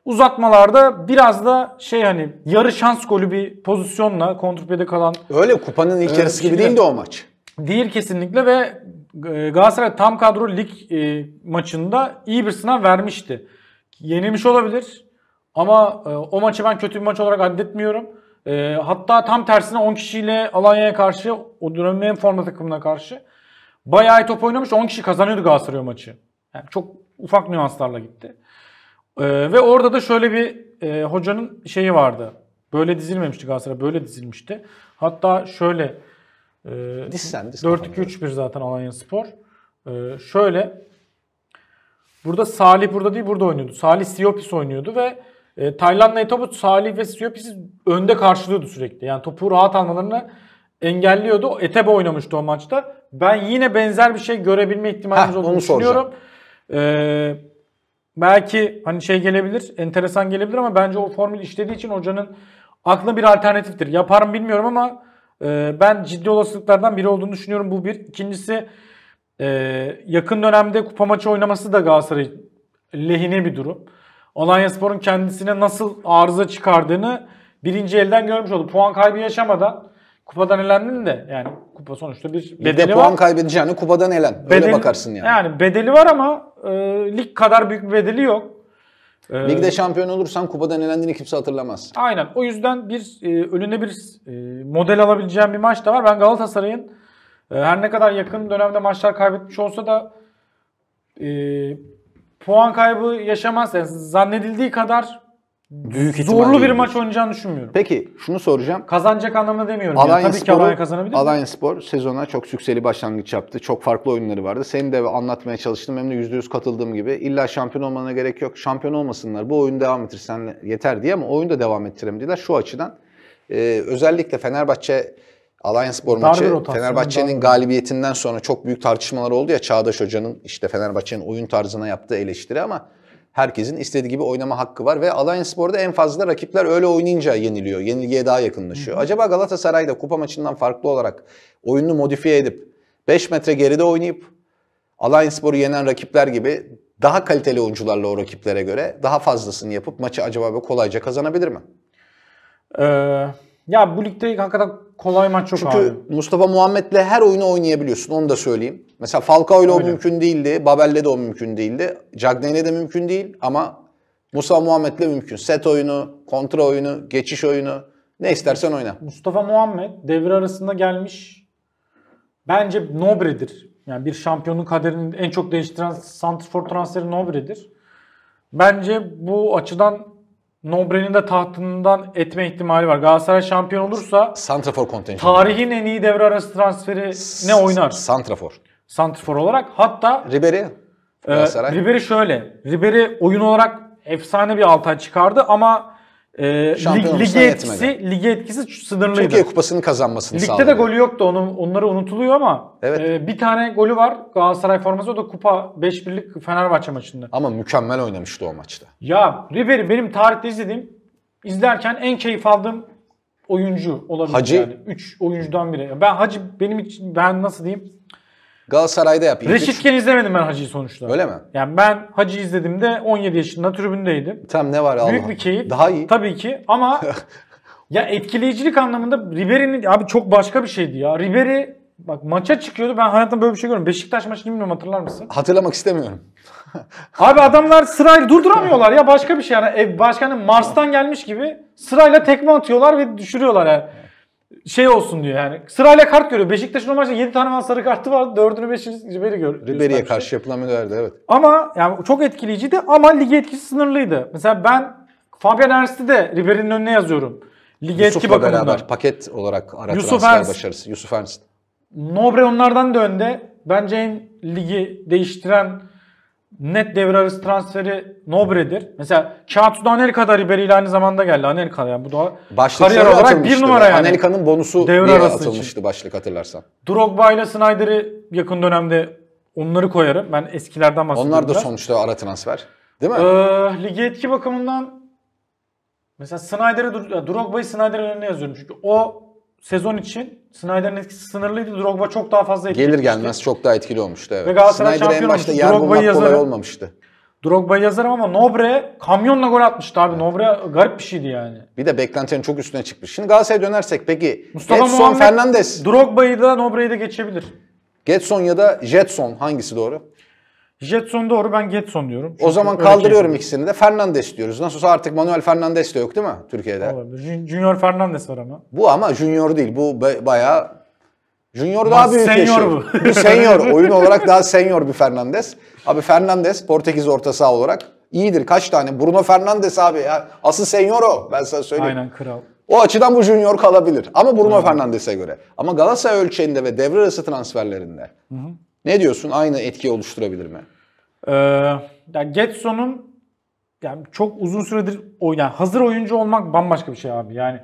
uzatmalarda biraz da şey hani yarı şans golü bir pozisyonla kontrpede kalan. Öyle kupanın ilk ee, yarısı gibi değil de o maç. Değil kesinlikle ve e, Galatasaray tam kadro lig e, maçında iyi bir sınav vermişti. Yenilmiş olabilir ama e, o maçı ben kötü bir maç olarak adetmiyorum. E, hatta tam tersine 10 kişiyle Alanya'ya karşı o dönemin en forma takımına karşı bayağı top oynamış 10 kişi kazanıyordu Galatasaray maçı. Yani çok ufak nüanslarla gitti. E, ve orada da şöyle bir e, hocanın şeyi vardı. Böyle dizilmemişti Galatasaray böyle dizilmişti. Hatta şöyle e, 4-2-3-1 zaten Alanya Spor. E, şöyle burada Salih burada değil burada oynuyordu. Salih Siopis oynuyordu ve e, Tayland'la Etobut Salih ve Siopis'i önde karşılıyordu sürekli. Yani topu rahat almalarını engelliyordu. Etebe oynamıştı o maçta. Ben yine benzer bir şey görebilme ihtimalimiz Heh, olduğunu düşünüyorum. Ee, belki hani şey gelebilir, enteresan gelebilir ama bence o formül işlediği için hocanın aklına bir alternatiftir. Yapar mı bilmiyorum ama e, ben ciddi olasılıklardan biri olduğunu düşünüyorum bu bir. İkincisi e, yakın dönemde kupa maçı oynaması da Galatasaray lehine bir durum. Alanya Spor'un kendisine nasıl arıza çıkardığını birinci elden görmüş oldu. Puan kaybı yaşamadan kupadan elendin de yani kupa sonuçta bir bedeli Ligde var. puan kaybedeceğini kupadan elen. Bedeli, Öyle bakarsın yani. Yani bedeli var ama e, lig kadar büyük bir bedeli yok. E, Ligde şampiyon olursan kupadan elendiğini kimse hatırlamaz. Aynen. O yüzden bir e, önüne bir e, model alabileceğim bir maç da var. Ben Galatasaray'ın e, her ne kadar yakın dönemde maçlar kaybetmiş olsa da e, puan kaybı yaşamaz. Yani zannedildiği kadar Büyük zorlu bir maç oynayacağını düşünmüyorum. Peki şunu soracağım. Kazanacak anlamda demiyorum. Alanya yani. Tabii Spor'u, ki Alanya kazanabilir. Alanya Spor sezona çok sükseli başlangıç yaptı. Çok farklı oyunları vardı. Senin de anlatmaya çalıştım. Hem de %100 katıldığım gibi. İlla şampiyon olmana gerek yok. Şampiyon olmasınlar. Bu oyun devam ettirsen yeter diye ama oyunu da devam ettiremediler. Şu açıdan e, özellikle Fenerbahçe Alliance Spor maçı Fenerbahçe'nin galibiyetinden sonra çok büyük tartışmalar oldu ya Çağdaş Hoca'nın işte Fenerbahçe'nin oyun tarzına yaptığı eleştiri ama herkesin istediği gibi oynama hakkı var ve Alliance Spor'da en fazla rakipler öyle oynayınca yeniliyor. Yenilgiye daha yakınlaşıyor. Hı. Acaba Galatasaray'da kupa maçından farklı olarak oyununu modifiye edip 5 metre geride oynayıp Alliance Spor'u yenen rakipler gibi daha kaliteli oyuncularla o rakiplere göre daha fazlasını yapıp maçı acaba böyle kolayca kazanabilir mi? Ee, ya bu ligde hakikaten kolay maç çok Çünkü abi. Çünkü Mustafa Muhammed'le her oyunu oynayabiliyorsun onu da söyleyeyim. Mesela Falcao'yla o mümkün değildi. Babel'le de o mümkün değildi. Cagney'le de mümkün değil ama Mustafa Muhammed'le mümkün. Set oyunu, kontra oyunu, geçiş oyunu ne istersen oyna. Mustafa Muhammed devre arasında gelmiş bence Nobre'dir. Yani bir şampiyonun kaderini en çok değiştiren Santrfor transferi Nobre'dir. Bence bu açıdan Nobre'nin de tahtından etme ihtimali var. Galatasaray şampiyon olursa Santrafor kontenjanı. Tarihin en iyi devre arası transferi ne oynar? Santrafor. Santrafor olarak hatta Ribery e, Galatasaray. E, Ribery şöyle. Ribery oyun olarak efsane bir Altay çıkardı ama e, lig, lige etkisi, lig etkisi sınırlıydı. Türkiye Kupası'nı kazanmasını Ligde sağladı. Ligde de golü yoktu onun, onları unutuluyor ama evet. e, bir tane golü var Galatasaray forması o da kupa 5-1'lik Fenerbahçe maçında. Ama mükemmel oynamıştı o maçta. Ya Ribery benim tarihte izlediğim izlerken en keyif aldığım oyuncu olabilir Hacı. yani. 3 oyuncudan biri. Ben Hacı benim için ben nasıl diyeyim? Galatasaray'da yapayım. Reşitken izlemedim ben Hacı'yı sonuçta. Öyle mi? Yani ben Hacı izlediğimde 17 yaşında tribündeydim. Tam ne var Allah. Büyük bir keyif. Daha iyi. Tabii ki ama ya etkileyicilik anlamında Ribery'nin abi çok başka bir şeydi ya. Ribery bak maça çıkıyordu ben hayatımda böyle bir şey görmedim. Beşiktaş maçını bilmiyorum hatırlar mısın? Hatırlamak istemiyorum. abi adamlar sırayla durduramıyorlar ya başka bir şey yani. Ev başkanı Mars'tan gelmiş gibi sırayla tekme atıyorlar ve düşürüyorlar yani şey olsun diyor yani. Sırayla kart görüyor. Beşiktaş'ın o maçta 7 tane falan sarı kartı var. 4'ünü 5'ini Ribery gör. Ribery'e karşı şey. yapılan müdahalede evet. Ama yani çok etkileyiciydi ama ligi etkisi sınırlıydı. Mesela ben Fabian Ernst'i de Ribery'nin önüne yazıyorum. Lige Yusuf'la etki bakımından. beraber paket olarak ara Yusuf Ernst. başarısı. Yusuf Ernst. Nobre onlardan da önde. Bence en ligi değiştiren net devre arası transferi Nobre'dir. Mesela Kağıtsu'da Anelka'da Ribery ile aynı zamanda geldi. Anelka yani bu da başlık kariyer olarak bir numara yani. Anelka'nın bonusu devre diye atılmıştı için. başlık hatırlarsan. Drogba ile Snyder'i yakın dönemde onları koyarım. Ben eskilerden bahsediyorum. Onlar da biraz. sonuçta ara transfer. Değil mi? Ee, lige etki bakımından mesela Snyder'i Drogba'yı Snyder'in önüne yazıyorum. Çünkü o sezon için Snyder'in etkisi sınırlıydı. Drogba çok daha fazla etkili. Gelir gelmez çok daha etkili olmuştu evet. Ve Galatasaray Snyder en başta yer bulmak yazarım. kolay olmamıştı. Drogba'yı yazarım ama Nobre kamyonla gol atmıştı abi. Evet. Nobre garip bir şeydi yani. Bir de beklentilerin çok üstüne çıkmış. Şimdi Galatasaray'a dönersek peki Mustafa Getson, Muhammed, Fernandes. Drogba'yı da Nobre'yi de geçebilir. Getson ya da Jetson hangisi doğru? Jetson doğru ben Getson diyorum. Çünkü o zaman kaldırıyorum ikisini de Fernandes diyoruz. Nasıl olsa artık Manuel Fernandes de yok değil mi Türkiye'de? Olabilir. Junior Fernandes var ama. Bu ama Junior değil. Bu bayağı Junior daha Mas büyük senior Bu. bu senior. Oyun olarak daha senior bir Fernandes. Abi Fernandes Portekiz orta saha olarak iyidir. Kaç tane? Bruno Fernandes abi ya. Asıl senior o. Ben sana söyleyeyim. Aynen kral. O açıdan bu junior kalabilir. Ama Bruno Fernandes'e göre. Ama Galatasaray ölçeğinde ve devre arası transferlerinde hı hı. Ne diyorsun? Aynı etki oluşturabilir mi? Ee, yani Getson'un yani çok uzun süredir oynayan hazır oyuncu olmak bambaşka bir şey abi. Yani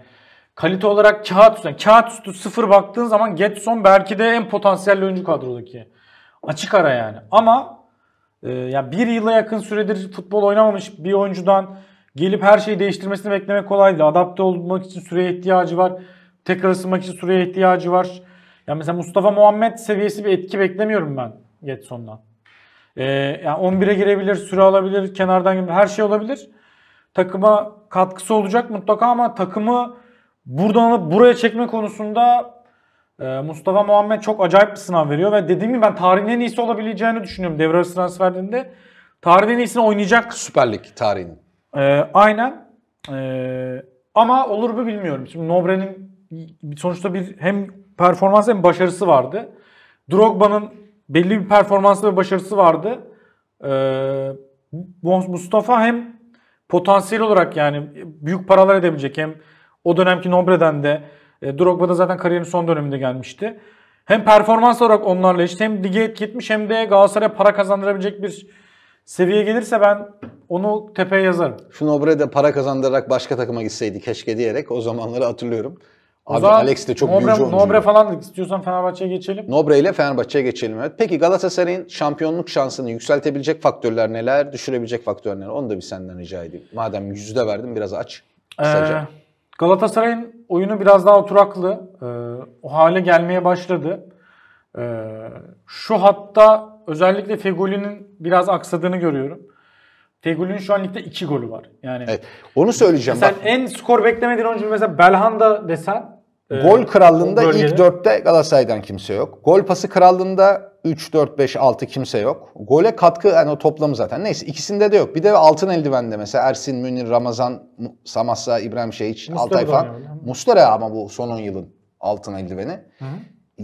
kalite olarak kağıt üstü, kağıt üstü sıfır baktığın zaman Getson belki de en potansiyel oyuncu kadrodaki. Açık ara yani. Ama e, yani bir yıla yakın süredir futbol oynamamış bir oyuncudan gelip her şeyi değiştirmesini beklemek kolay değil. Adapte olmak için süreye ihtiyacı var. Tekrar ısınmak için süreye ihtiyacı var. Ya mesela Mustafa Muhammed seviyesi bir etki beklemiyorum ben Getson'dan. Ee, yani 11'e girebilir, süre alabilir, kenardan gibi her şey olabilir. Takıma katkısı olacak mutlaka ama takımı buradan alıp buraya çekme konusunda e, Mustafa Muhammed çok acayip bir sınav veriyor ve dediğim gibi ben tarihin en iyisi olabileceğini düşünüyorum devre arası transferlerinde. Tarihin en iyisini oynayacak. Süper Lig tarihinin. E, aynen. E, ama olur mu bilmiyorum. Şimdi Nobre'nin sonuçta bir hem performans hem başarısı vardı. Drogba'nın belli bir performansı ve başarısı vardı. Ee, Mustafa hem potansiyel olarak yani büyük paralar edebilecek hem o dönemki Nobre'den de e, da zaten kariyerin son döneminde gelmişti. Hem performans olarak onlarla işte hem lige etki hem de Galatasaray'a para kazandırabilecek bir seviyeye gelirse ben onu tepeye yazarım. Şu Nobre'de para kazandırarak başka takıma gitseydi keşke diyerek o zamanları hatırlıyorum. Abi Alex de çok Nobre, büyücü oyuncu. Nobre falan istiyorsan Fenerbahçe'ye geçelim. Nobre ile Fenerbahçe'ye geçelim. Evet. Peki Galatasaray'ın şampiyonluk şansını yükseltebilecek faktörler neler, düşürebilecek faktörler neler? Onu da bir senden rica edeyim. Madem yüzde verdim biraz aç. Ee, Galatasaray'ın oyunu biraz daha oturaklı. Ee, o hale gelmeye başladı. Ee, şu hatta özellikle Fegoli'nin biraz aksadığını görüyorum. Fegül'ün şu an ligde 2 golü var. Yani Evet. Onu söyleyeceğim. Sen en skor beklemediğin oyuncu mesela Belhanda desen ee, gol krallığında ilk dörtte Galatasaray'dan kimse yok. Gol pası krallığında 3, 4, 5, 6 kimse yok. Gole katkı yani o toplamı zaten. Neyse ikisinde de yok. Bir de altın eldivende mesela Ersin, Münir, Ramazan, Samassa, İbrahim Şehiç, Altay falan. Yani. Mustara ama bu son 10 yılın altın eldiveni. Hı hı.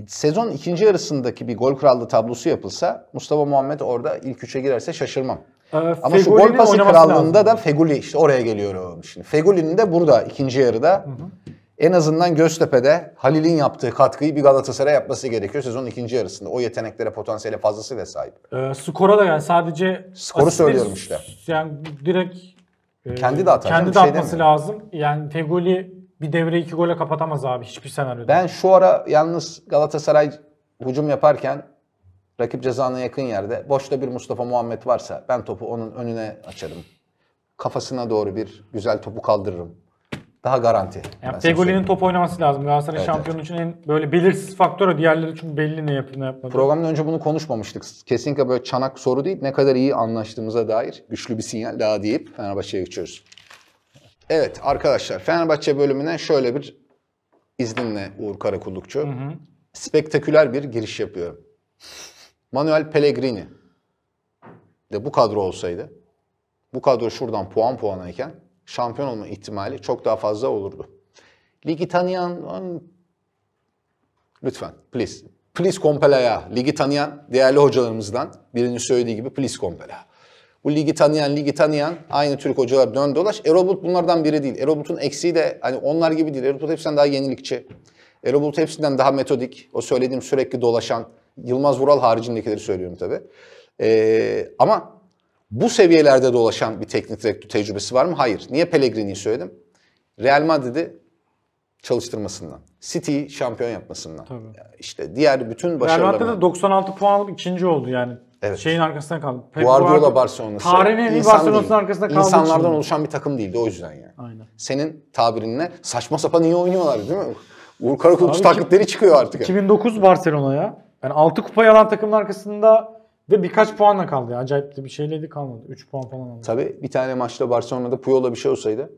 E, sezon ikinci yarısındaki bir gol krallığı tablosu yapılsa Mustafa Muhammed orada ilk üçe girerse şaşırmam. Ee, Ama şu gol pası krallığında lazım. da Feguli işte oraya geliyorum şimdi. Feguli'nin de burada ikinci yarıda hı hı en azından Göztepe'de Halil'in yaptığı katkıyı bir Galatasaray yapması gerekiyor sezonun ikinci yarısında. O yeteneklere potansiyele fazlasıyla sahip. E, ee, skora da yani sadece skoru söylüyorum işte. Yani direkt e, kendi de atar. Kendi de şey atması şey lazım. Yani Tegoli bir devre iki gole kapatamaz abi hiçbir senaryoda. Ben şu ara yalnız Galatasaray hücum yaparken rakip cezana yakın yerde boşta bir Mustafa Muhammed varsa ben topu onun önüne açarım. Kafasına doğru bir güzel topu kaldırırım daha garanti. Yani Fegoli'nin top oynaması lazım. Galatasaray evet, şampiyonu evet. için en böyle belirsiz faktörü Diğerleri çünkü belli ne yapıp ne yapmadı. Programdan önce bunu konuşmamıştık. Kesinlikle böyle çanak soru değil. Ne kadar iyi anlaştığımıza dair güçlü bir sinyal daha deyip Fenerbahçe'ye geçiyoruz. Evet arkadaşlar Fenerbahçe bölümüne şöyle bir izninle Uğur Karakullukçu hı hı. spektaküler bir giriş yapıyor. Manuel Pellegrini de bu kadro olsaydı, bu kadro şuradan puan puanayken şampiyon olma ihtimali çok daha fazla olurdu. Ligi tanıyan lütfen please. Please Kompela'ya ligi tanıyan değerli hocalarımızdan birini söylediği gibi please Kompela. Bu ligi tanıyan, ligi tanıyan aynı Türk hocalar döndü, dolaş. Erol bunlardan biri değil. Erol eksiği de hani onlar gibi değil. Erol hepsinden daha yenilikçi. Erol hepsinden daha metodik. O söylediğim sürekli dolaşan, Yılmaz Vural haricindekileri söylüyorum tabii. Ee, ama bu seviyelerde dolaşan bir teknik direktör tecrübesi var mı? Hayır. Niye Pellegrini'yi söyledim? Real Madrid'i çalıştırmasından. City şampiyon yapmasından. Tabii. İşte diğer bütün başarılarına. Real Madrid'de 96 puan alıp ikinci oldu yani. Evet. Şeyin arkasından kaldı. Pep Guardiola Barcelona'sı. Tarihin en iyi Barcelona'sının arkasında kaldı. İnsanlardan için. oluşan bir takım değildi o yüzden yani. Aynen. Senin tabirinle saçma sapan iyi oynuyorlar değil mi? Uğur Karakulç taklitleri çıkıyor artık. 2009 Barcelona ya. Yani 6 kupayı alan takımın arkasında ve birkaç puanla kaldı ya. Acayip de bir şeyle kalmadı. 3 puan falan aldı. Tabii bir tane maçta Barcelona'da puyola bir şey olsaydı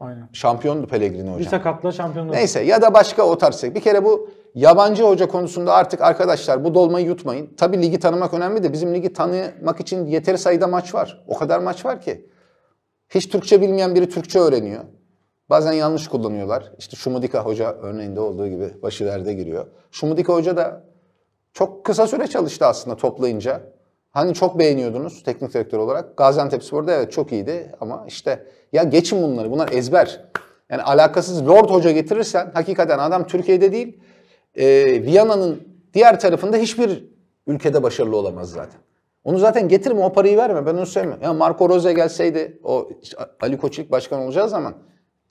Aynen. şampiyondu Pellegrini hocam. Bir sakatla şampiyonluğu. Neyse ya da başka o tarz şey. Bir kere bu yabancı hoca konusunda artık arkadaşlar bu dolmayı yutmayın. Tabii ligi tanımak önemli de bizim ligi tanımak için yeteri sayıda maç var. O kadar maç var ki. Hiç Türkçe bilmeyen biri Türkçe öğreniyor. Bazen yanlış kullanıyorlar. İşte Şumudika Hoca örneğinde olduğu gibi başı derde giriyor. Şumudika Hoca da çok kısa süre çalıştı aslında toplayınca. Hani çok beğeniyordunuz teknik direktör olarak. Gaziantep Gaziantepspor'da evet çok iyiydi ama işte ya geçin bunları. Bunlar ezber. Yani alakasız Lord Hoca getirirsen hakikaten adam Türkiye'de değil e, Viyana'nın diğer tarafında hiçbir ülkede başarılı olamaz zaten. Onu zaten getirme o parayı verme ben onu söylemiyorum. Ya Marco Rose gelseydi o Ali Koç başkan olacağı zaman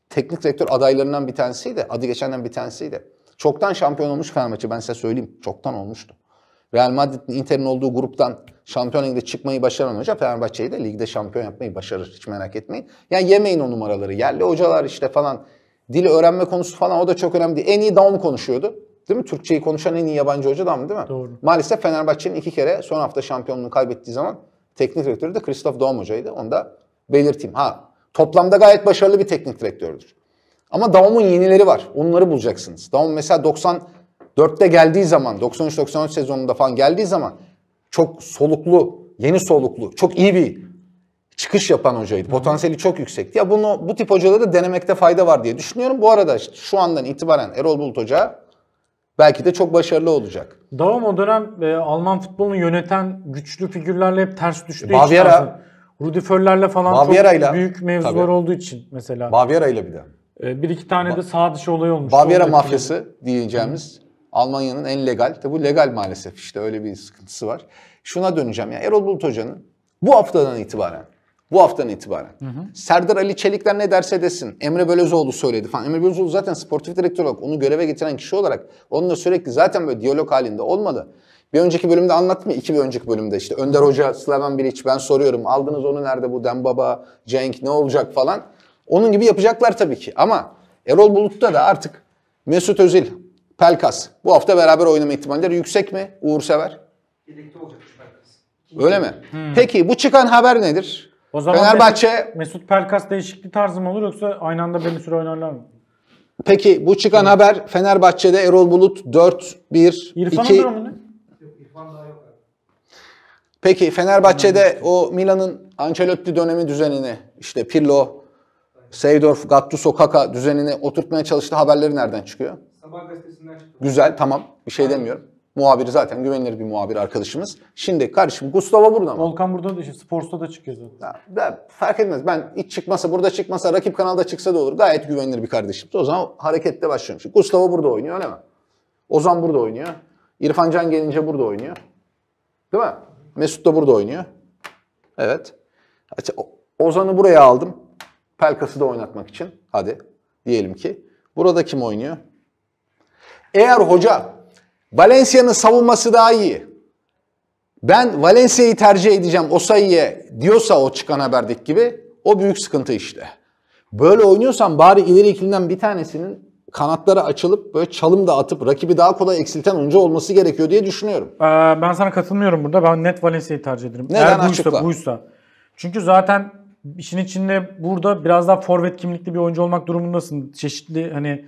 teknik direktör adaylarından bir tanesiydi. Adı geçenden bir tanesiydi. Çoktan şampiyon olmuş Fenerbahçe ben size söyleyeyim. Çoktan olmuştu. Real Madrid'in Inter'in olduğu gruptan şampiyon ligde çıkmayı başaran hoca Fenerbahçe'yi de ligde şampiyon yapmayı başarır. Hiç merak etmeyin. Yani yemeyin o numaraları. Yerli hocalar işte falan. dili öğrenme konusu falan o da çok önemli. En iyi Daum konuşuyordu. Değil mi? Türkçeyi konuşan en iyi yabancı hoca Daum değil mi? Doğru. Maalesef Fenerbahçe'nin iki kere son hafta şampiyonluğunu kaybettiği zaman teknik direktörü de Christoph Daum hocaydı. Onu da belirteyim. Ha toplamda gayet başarılı bir teknik direktördür. Ama DAOM'un yenileri var. Onları bulacaksınız. DAOM mesela 94'te geldiği zaman, 93-93 sezonunda falan geldiği zaman çok soluklu, yeni soluklu, çok iyi bir çıkış yapan hocaydı. Potansiyeli çok yüksekti. Ya bunu bu tip hocaları da denemekte fayda var diye düşünüyorum. Bu arada işte şu andan itibaren Erol Bulut Hoca belki de çok başarılı olacak. Davam o dönem e, Alman futbolunu yöneten güçlü figürlerle hep ters düştüğü e, Bavyera, için. Bavyera. Rudiförlerle falan Bavyera çok büyük mevzular tabii. olduğu için mesela. Bavyera ile bir de. Ee, bir iki tane de sağ dışı olayı olmuş. Bavyera Oradaki mafyası de... diyeceğimiz Almanya'nın en legal. Tabi bu legal maalesef işte öyle bir sıkıntısı var. Şuna döneceğim ya yani Erol Bulut Hoca'nın bu haftadan itibaren bu haftadan itibaren. Hı hı. Serdar Ali Çelikler ne derse desin. Emre Belözoğlu söyledi falan. Emre Belözoğlu zaten sportif direktör olarak onu göreve getiren kişi olarak onunla sürekli zaten böyle diyalog halinde olmadı. Bir önceki bölümde anlattım ya iki bir önceki bölümde işte Önder Hoca, Slaven Bilic ben soruyorum aldınız onu nerede bu Dembaba, Cenk ne olacak falan. Onun gibi yapacaklar tabii ki. Ama Erol Bulut'ta da artık Mesut Özil, Pelkas bu hafta beraber oynama ihtimalleri yüksek mi Uğur Sever? Öyle mi? Hmm. Peki bu çıkan haber nedir? O zaman Fenerbahçe Mesut, Pelkas değişikliği tarzı mı olur yoksa aynı anda bir sürü oynarlar mı? Peki bu çıkan hmm. haber Fenerbahçe'de Erol Bulut 4 1 İrfan'ın 2 durumu ne? Peki Fenerbahçe'de o Milan'ın Ancelotti dönemi düzenini işte Pirlo, Seydorf, Gattuso, Kaka düzenini oturtmaya çalıştığı haberleri nereden çıkıyor? Sabah gazetesinden çıkıyor. Güzel, tamam. Bir şey demiyorum. Muhabiri zaten güvenilir bir muhabir arkadaşımız. Şimdi kardeşim Gustavo burada mı? Volkan burada da işte Sports'ta da çıkıyor zaten. Ya, ya, fark etmez. Ben iç çıkmasa, burada çıkmasa, rakip kanalda çıksa da olur. Gayet güvenilir bir kardeşim. O zaman harekette başlıyorum. Şimdi Gustavo burada oynuyor öyle mi? Ozan burada oynuyor. İrfan Can gelince burada oynuyor. Değil mi? Mesut da burada oynuyor. Evet. Ozan'ı buraya aldım. Pelkas'ı da oynatmak için hadi diyelim ki. Burada kim oynuyor? Eğer hoca Valencia'nın savunması daha iyi. Ben Valencia'yı tercih edeceğim o Osayi'ye diyorsa o çıkan haberdeki gibi o büyük sıkıntı işte. Böyle oynuyorsan bari ileri ikilinden bir tanesinin kanatları açılıp böyle çalım da atıp rakibi daha kolay eksilten oyuncu olması gerekiyor diye düşünüyorum. Ee, ben sana katılmıyorum burada. Ben net Valencia'yı tercih ederim. Neden Eğer buysa, açıkla. buysa. Çünkü zaten işin içinde burada biraz daha forvet kimlikli bir oyuncu olmak durumundasın. Çeşitli hani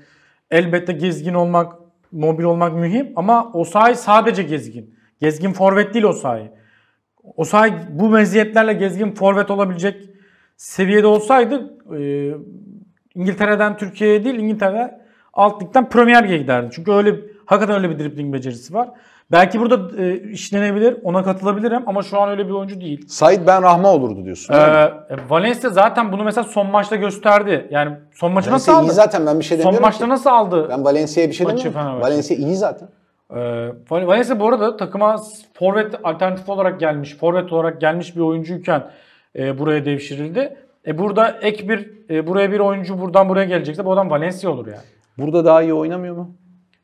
elbette gezgin olmak, mobil olmak mühim ama o sahi sadece gezgin. Gezgin forvet değil o sahi. O sahi bu meziyetlerle gezgin forvet olabilecek seviyede olsaydı e, İngiltere'den Türkiye'ye değil İngiltere alt ligden Premier Lig'e giderdi. Çünkü öyle hakikaten öyle bir dribling becerisi var. Belki burada e, işlenebilir. Ona katılabilirim ama şu an öyle bir oyuncu değil. Said ben Rahma olurdu diyorsun. Ee, e, Valencia zaten bunu mesela son maçta gösterdi. Yani son maçı Valencia nasıl aldı? iyi zaten ben bir şey demiyorum Son maçta ki. nasıl aldı? Ben Valencia'ya bir şey demiyorum. Valencia iyi zaten. Ee, Valencia bu arada takıma forvet alternatif olarak gelmiş, forvet olarak gelmiş bir oyuncuyken e, buraya devşirildi. E burada ek bir e, buraya bir oyuncu buradan buraya gelecekse bu adam Valencia olur yani. Burada daha iyi oynamıyor mu?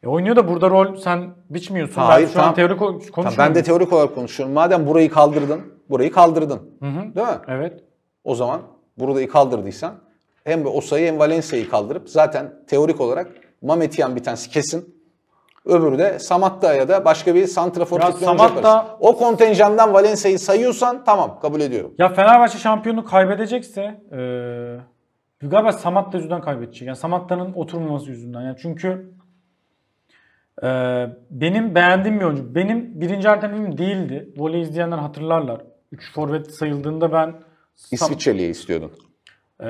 E oynuyor da burada rol sen biçmiyorsun. Hayır, ben şu tamam. an teorik konuşuyorum. Tamam, ben de teorik olarak konuşuyorum. Madem burayı kaldırdın, burayı kaldırdın. Hı hı. Değil mi? Evet. O zaman burayı kaldırdıysan hem Osa'yı hem Valencia'yı kaldırıp zaten teorik olarak bir bitensi kesin. Öbürü de Samatta ya da başka bir santrafor titriyonu Samatta... O kontenjandan Valencia'yı sayıyorsan tamam kabul ediyorum. Ya Fenerbahçe şampiyonu kaybedecekse ee, galiba Samatta yüzünden kaybedecek. Yani Samatta'nın oturmaması yüzünden. Yani çünkü ee, benim beğendiğim bir oyuncu. Benim birinci alternatifim değildi. Voley izleyenler hatırlarlar. 3 forvet sayıldığında ben... İsviçreli'yi istiyordun. Ee,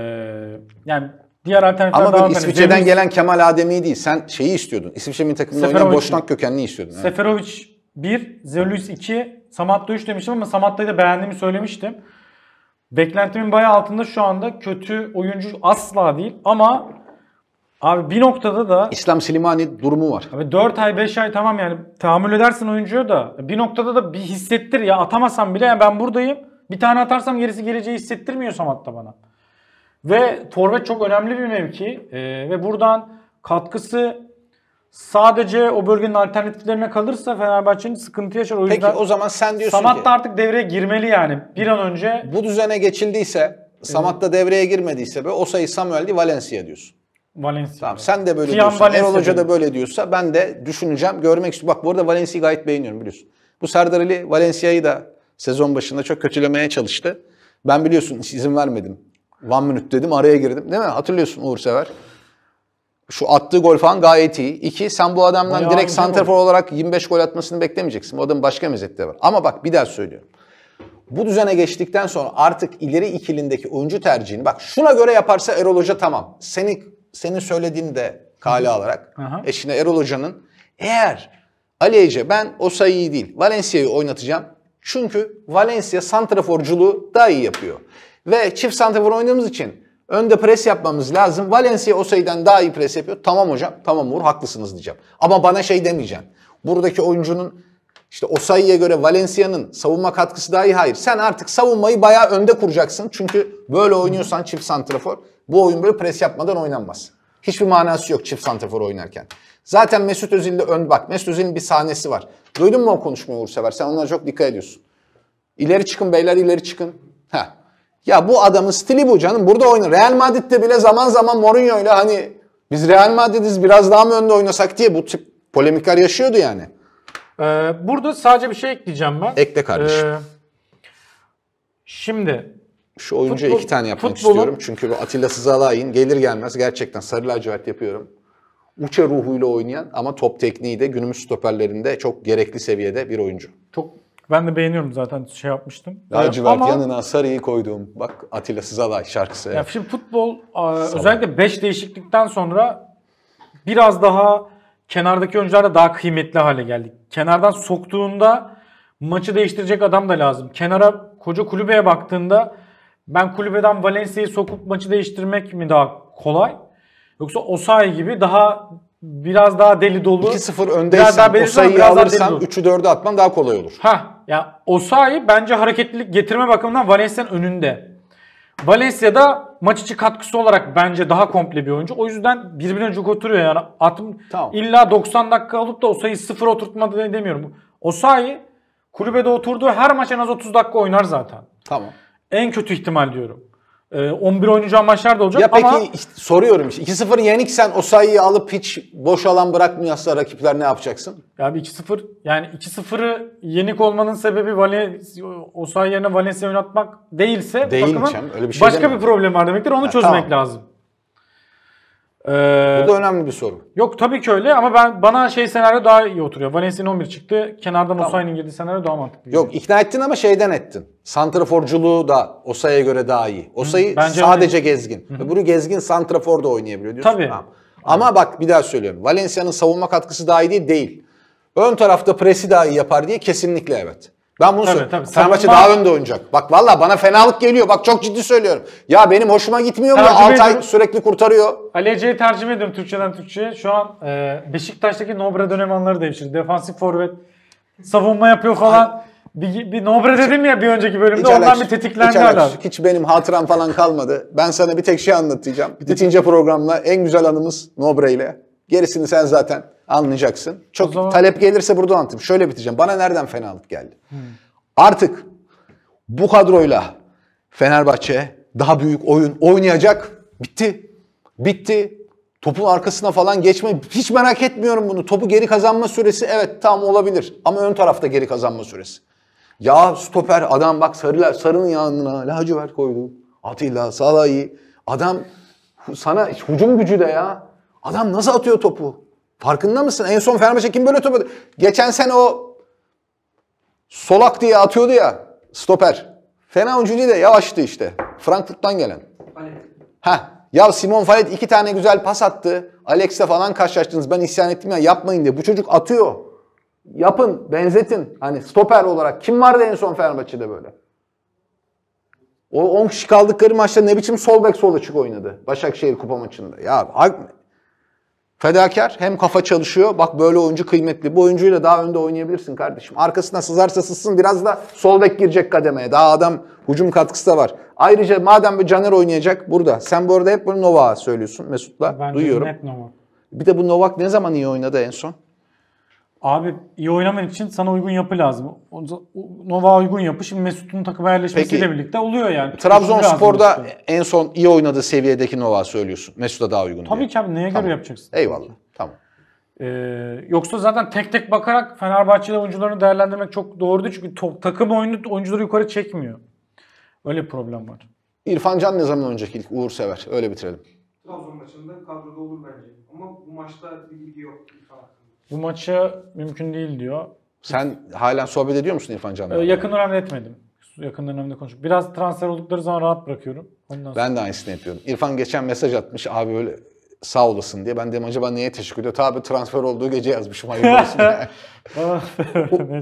yani diğer alternatifler Ama daha İsviçre'den Ceviz... gelen Kemal Ademi değil. Sen şeyi istiyordun. İsviçre milli takımında oynayan Boşnak kökenli istiyordun. Seferovic 1, Zeluis 2, Samatta 3 demiştim ama Samatta'yı da beğendiğimi söylemiştim. Beklentimin bayağı altında şu anda kötü oyuncu asla değil ama Abi bir noktada da İslam Silimani durumu var. Abi 4 ay 5 ay tamam yani tahammül edersin oyuncuya da bir noktada da bir hissettir ya atamasam bile ya ben buradayım. Bir tane atarsam gerisi geleceği hissettirmiyor hissettirmiyorsam hatta bana. Ve forvet çok önemli bir mevki ee, ve buradan katkısı sadece o bölgenin alternatiflerine kalırsa Fenerbahçe'nin sıkıntı yaşar. O Peki o zaman sen diyorsun Samat ki... Samat da artık devreye girmeli yani bir an önce. Bu düzene geçildiyse, Samat da devreye girmediyse be o sayı Samuel değil Valencia diyorsun. Valencia. Tamam sen de böyle Tiyan diyorsun. Erol Hoca da böyle diyorsa ben de düşüneceğim, görmek istiyorum. Bak bu arada Valencia'yı gayet beğeniyorum biliyorsun. Bu Serdar Ali Valencia'yı da sezon başında çok kötülemeye çalıştı. Ben biliyorsun izin vermedim. One minute dedim araya girdim değil mi? Hatırlıyorsun Uğur Sever. Şu attığı gol falan gayet iyi. İki, sen bu adamdan Bayağı direkt santrafor olarak 25 gol atmasını beklemeyeceksin. Bu adamın başka mezette var. Ama bak bir daha söylüyorum. Bu düzene geçtikten sonra artık ileri ikilindeki oyuncu tercihini bak şuna göre yaparsa Erol Hoca tamam. Seni senin söylediğini de kale alarak Aha. eşine Erol Hoca'nın eğer Ali Ece ben o sayıyı değil Valencia'yı oynatacağım. Çünkü Valencia santraforculuğu daha iyi yapıyor. Ve çift santrafor oynadığımız için önde pres yapmamız lazım. Valencia o sayıdan daha iyi pres yapıyor. Tamam hocam tamam Uğur haklısınız diyeceğim. Ama bana şey demeyeceksin. Buradaki oyuncunun işte o sayıya göre Valencia'nın savunma katkısı daha iyi. Hayır. Sen artık savunmayı bayağı önde kuracaksın. Çünkü böyle oynuyorsan çift santrafor bu oyun böyle pres yapmadan oynanmaz. Hiçbir manası yok çift santrafor oynarken. Zaten Mesut Özil'de ön bak. Mesut Özil'in bir sahnesi var. Duydun mu o konuşmayı Uğur Sever? Sen onlara çok dikkat ediyorsun. İleri çıkın beyler ileri çıkın. Heh. Ya bu adamın stili bu canım. Burada oynar. Real Madrid'de bile zaman zaman Mourinho ile hani biz Real Madrid'iz biraz daha mı önde oynasak diye bu tip polemikler yaşıyordu yani. Ee, burada sadece bir şey ekleyeceğim ben. Ekle kardeşim. Ee, şimdi şu oyuncu Futbol, iki tane yapmak futbolun... istiyorum. Çünkü bu Atilla Sızalay'ın gelir gelmez gerçekten sarı lacivert yapıyorum. Uça ruhuyla oynayan ama top tekniği de günümüz stoperlerinde çok gerekli seviyede bir oyuncu. Çok ben de beğeniyorum zaten şey yapmıştım. Lacivert ee, ama... yanına Sarı'yı koyduğum bak Atilla Sızalay şarkısı. Ya şimdi futbol Sabah. özellikle 5 değişiklikten sonra biraz daha kenardaki oyuncular da daha kıymetli hale geldi. Kenardan soktuğunda maçı değiştirecek adam da lazım. Kenara koca kulübeye baktığında ben kulübeden Valencia'yı sokup maçı değiştirmek mi daha kolay? Yoksa Osayi gibi daha biraz daha deli dolu. 2-0 öndeysen Osayi'yi alırsan 3'ü 4'e atman daha kolay olur. Ha ya yani bence hareketlilik getirme bakımından Valencia'nın önünde. Valencia'da maç içi katkısı olarak bence daha komple bir oyuncu. O yüzden birbirine çok oturuyor yani. Atım tamam. illa 90 dakika alıp da Osayi sıfır oturtmadı demiyorum. Osayi kulübede oturduğu her maç en az 30 dakika oynar zaten. Tamam. En kötü ihtimal diyorum. 11 ee, oynayacağım maçlar da olacak ya ama... peki işte soruyorum işte 2-0 yeniksen o sayıyı alıp hiç boş alan bırakmıyorsa rakipler ne yapacaksın? Ya yani 2-0 yani 2-0'ı yenik olmanın sebebi Vales, o sayı yerine Valencia oynatmak değilse Değil takımın canım, öyle bir şey başka demem. bir problem var demektir onu ha, çözmek tamam. lazım. Ee, Bu da önemli bir soru. Yok tabii ki öyle ama ben bana şey senaryo daha iyi oturuyor. Valencia'nın 11 çıktı. Kenardan tamam. Osayi'nin girdiği senaryo daha mantıklı. Yok gibi. ikna ettin ama şeyden ettin. Santraforculuğu da Osayi'ye göre daha iyi. Osayi sadece öyle. gezgin. hı Bunu gezgin Santrafor da oynayabiliyor diyorsun. Tabii. Tamam. Ama bak bir daha söylüyorum. Valencia'nın savunma katkısı daha iyi değil. değil. Ön tarafta presi daha iyi yapar diye kesinlikle evet. Ben bunu tabii, söylüyorum. Fenerbahçe daha önde oynayacak. Bak valla bana fenalık geliyor. Bak çok ciddi söylüyorum. Ya benim hoşuma gitmiyor mu? Altay sürekli kurtarıyor. Ali Ece'yi tercüme ediyorum Türkçeden Türkçe'ye. Şu an e, Beşiktaş'taki Nobre dönem anları değişti. Defansif forvet savunma yapıyor falan. Bir, bir Nobre dedim ya bir önceki bölümde hiç ondan Alex, bir tetiklendi hiç, Alex, hiç benim hatıram falan kalmadı. Ben sana bir tek şey anlatacağım. Bitince programla en güzel anımız Nobre ile. Gerisini sen zaten Anlayacaksın. Çok zaman... talep gelirse burada anlatayım. Şöyle biteceğim. Bana nereden fenalık geldi? Hmm. Artık bu kadroyla Fenerbahçe daha büyük oyun oynayacak. Bitti. Bitti. Topun arkasına falan geçme. Hiç merak etmiyorum bunu. Topu geri kazanma süresi evet tam olabilir. Ama ön tarafta geri kazanma süresi. Ya stoper adam bak sarılar, sarının yanına lacivert koydu. Atilla, Salahi. Adam sana hücum gücü de ya. Adam nasıl atıyor topu? Farkında mısın? En son Fenerbahçe kim böyle topu? Geçen sene o Solak diye atıyordu ya stoper. Fena oyuncu değil de yavaştı işte. Frankfurt'tan gelen. Ha, ya Simon Fallet iki tane güzel pas attı. Alex'le falan karşılaştınız. Ben isyan ettim ya yapmayın diye. Bu çocuk atıyor. Yapın, benzetin. Hani stoper olarak. Kim vardı en son Fenerbahçe'de böyle? O 10 kişi kaldıkları maçta ne biçim sol bek sol açık oynadı. Başakşehir kupa maçında. Ya Fedakar hem kafa çalışıyor. Bak böyle oyuncu kıymetli. Bu oyuncuyla daha önde oynayabilirsin kardeşim. Arkasına sızarsa sızsın biraz da sol bek girecek kademeye. Daha adam hücum katkısı da var. Ayrıca madem bir Caner oynayacak burada. Sen bu arada hep bunu Novak'a söylüyorsun Mesut'la. Bence Duyuyorum. net Novak. Bir de bu Novak ne zaman iyi oynadı en son? Abi iyi oynaman için sana uygun yapı lazım. Nova uygun yapı şimdi Mesut'un takıma yerleşmesiyle Peki, birlikte oluyor yani. Trabzonspor'da en son iyi oynadığı seviyedeki Nova söylüyorsun. Mesut'a daha uygun Tabii diye. ki abi neye tamam. göre yapacaksın? Eyvallah. Tamam. Ee, yoksa zaten tek tek bakarak Fenerbahçe'de oyuncularını değerlendirmek çok doğru değil. Çünkü to- takım oyunu oyuncuları yukarı çekmiyor. Öyle bir problem var. İrfan Can ne zaman önceki ilk Uğur Sever? Öyle bitirelim. Trabzon maçında kadroda olur bence. Ama bu maçta bir bilgi yok. Bu maça mümkün değil diyor. Sen halen sohbet ediyor musun İrfan Can'la? Ee, yakın önemli etmedim. Yakın dönemde konuşup. Biraz transfer oldukları zaman rahat bırakıyorum. Ondan sonra... Ben de aynısını yapıyorum. İrfan geçen mesaj atmış. Abi öyle sağ olasın diye. Ben dedim acaba niye teşekkür ediyor? Tabi transfer olduğu gece yazmışım hayırlı olsun.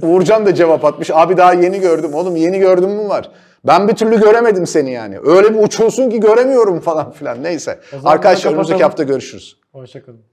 Uğurcan da cevap atmış. Abi daha yeni gördüm. Oğlum yeni gördüm mü var? Ben bir türlü göremedim seni yani. Öyle bir uçulsun ki göremiyorum falan filan. Neyse. Arkadaşlar önümüzdeki hafta görüşürüz. Hoşçakalın.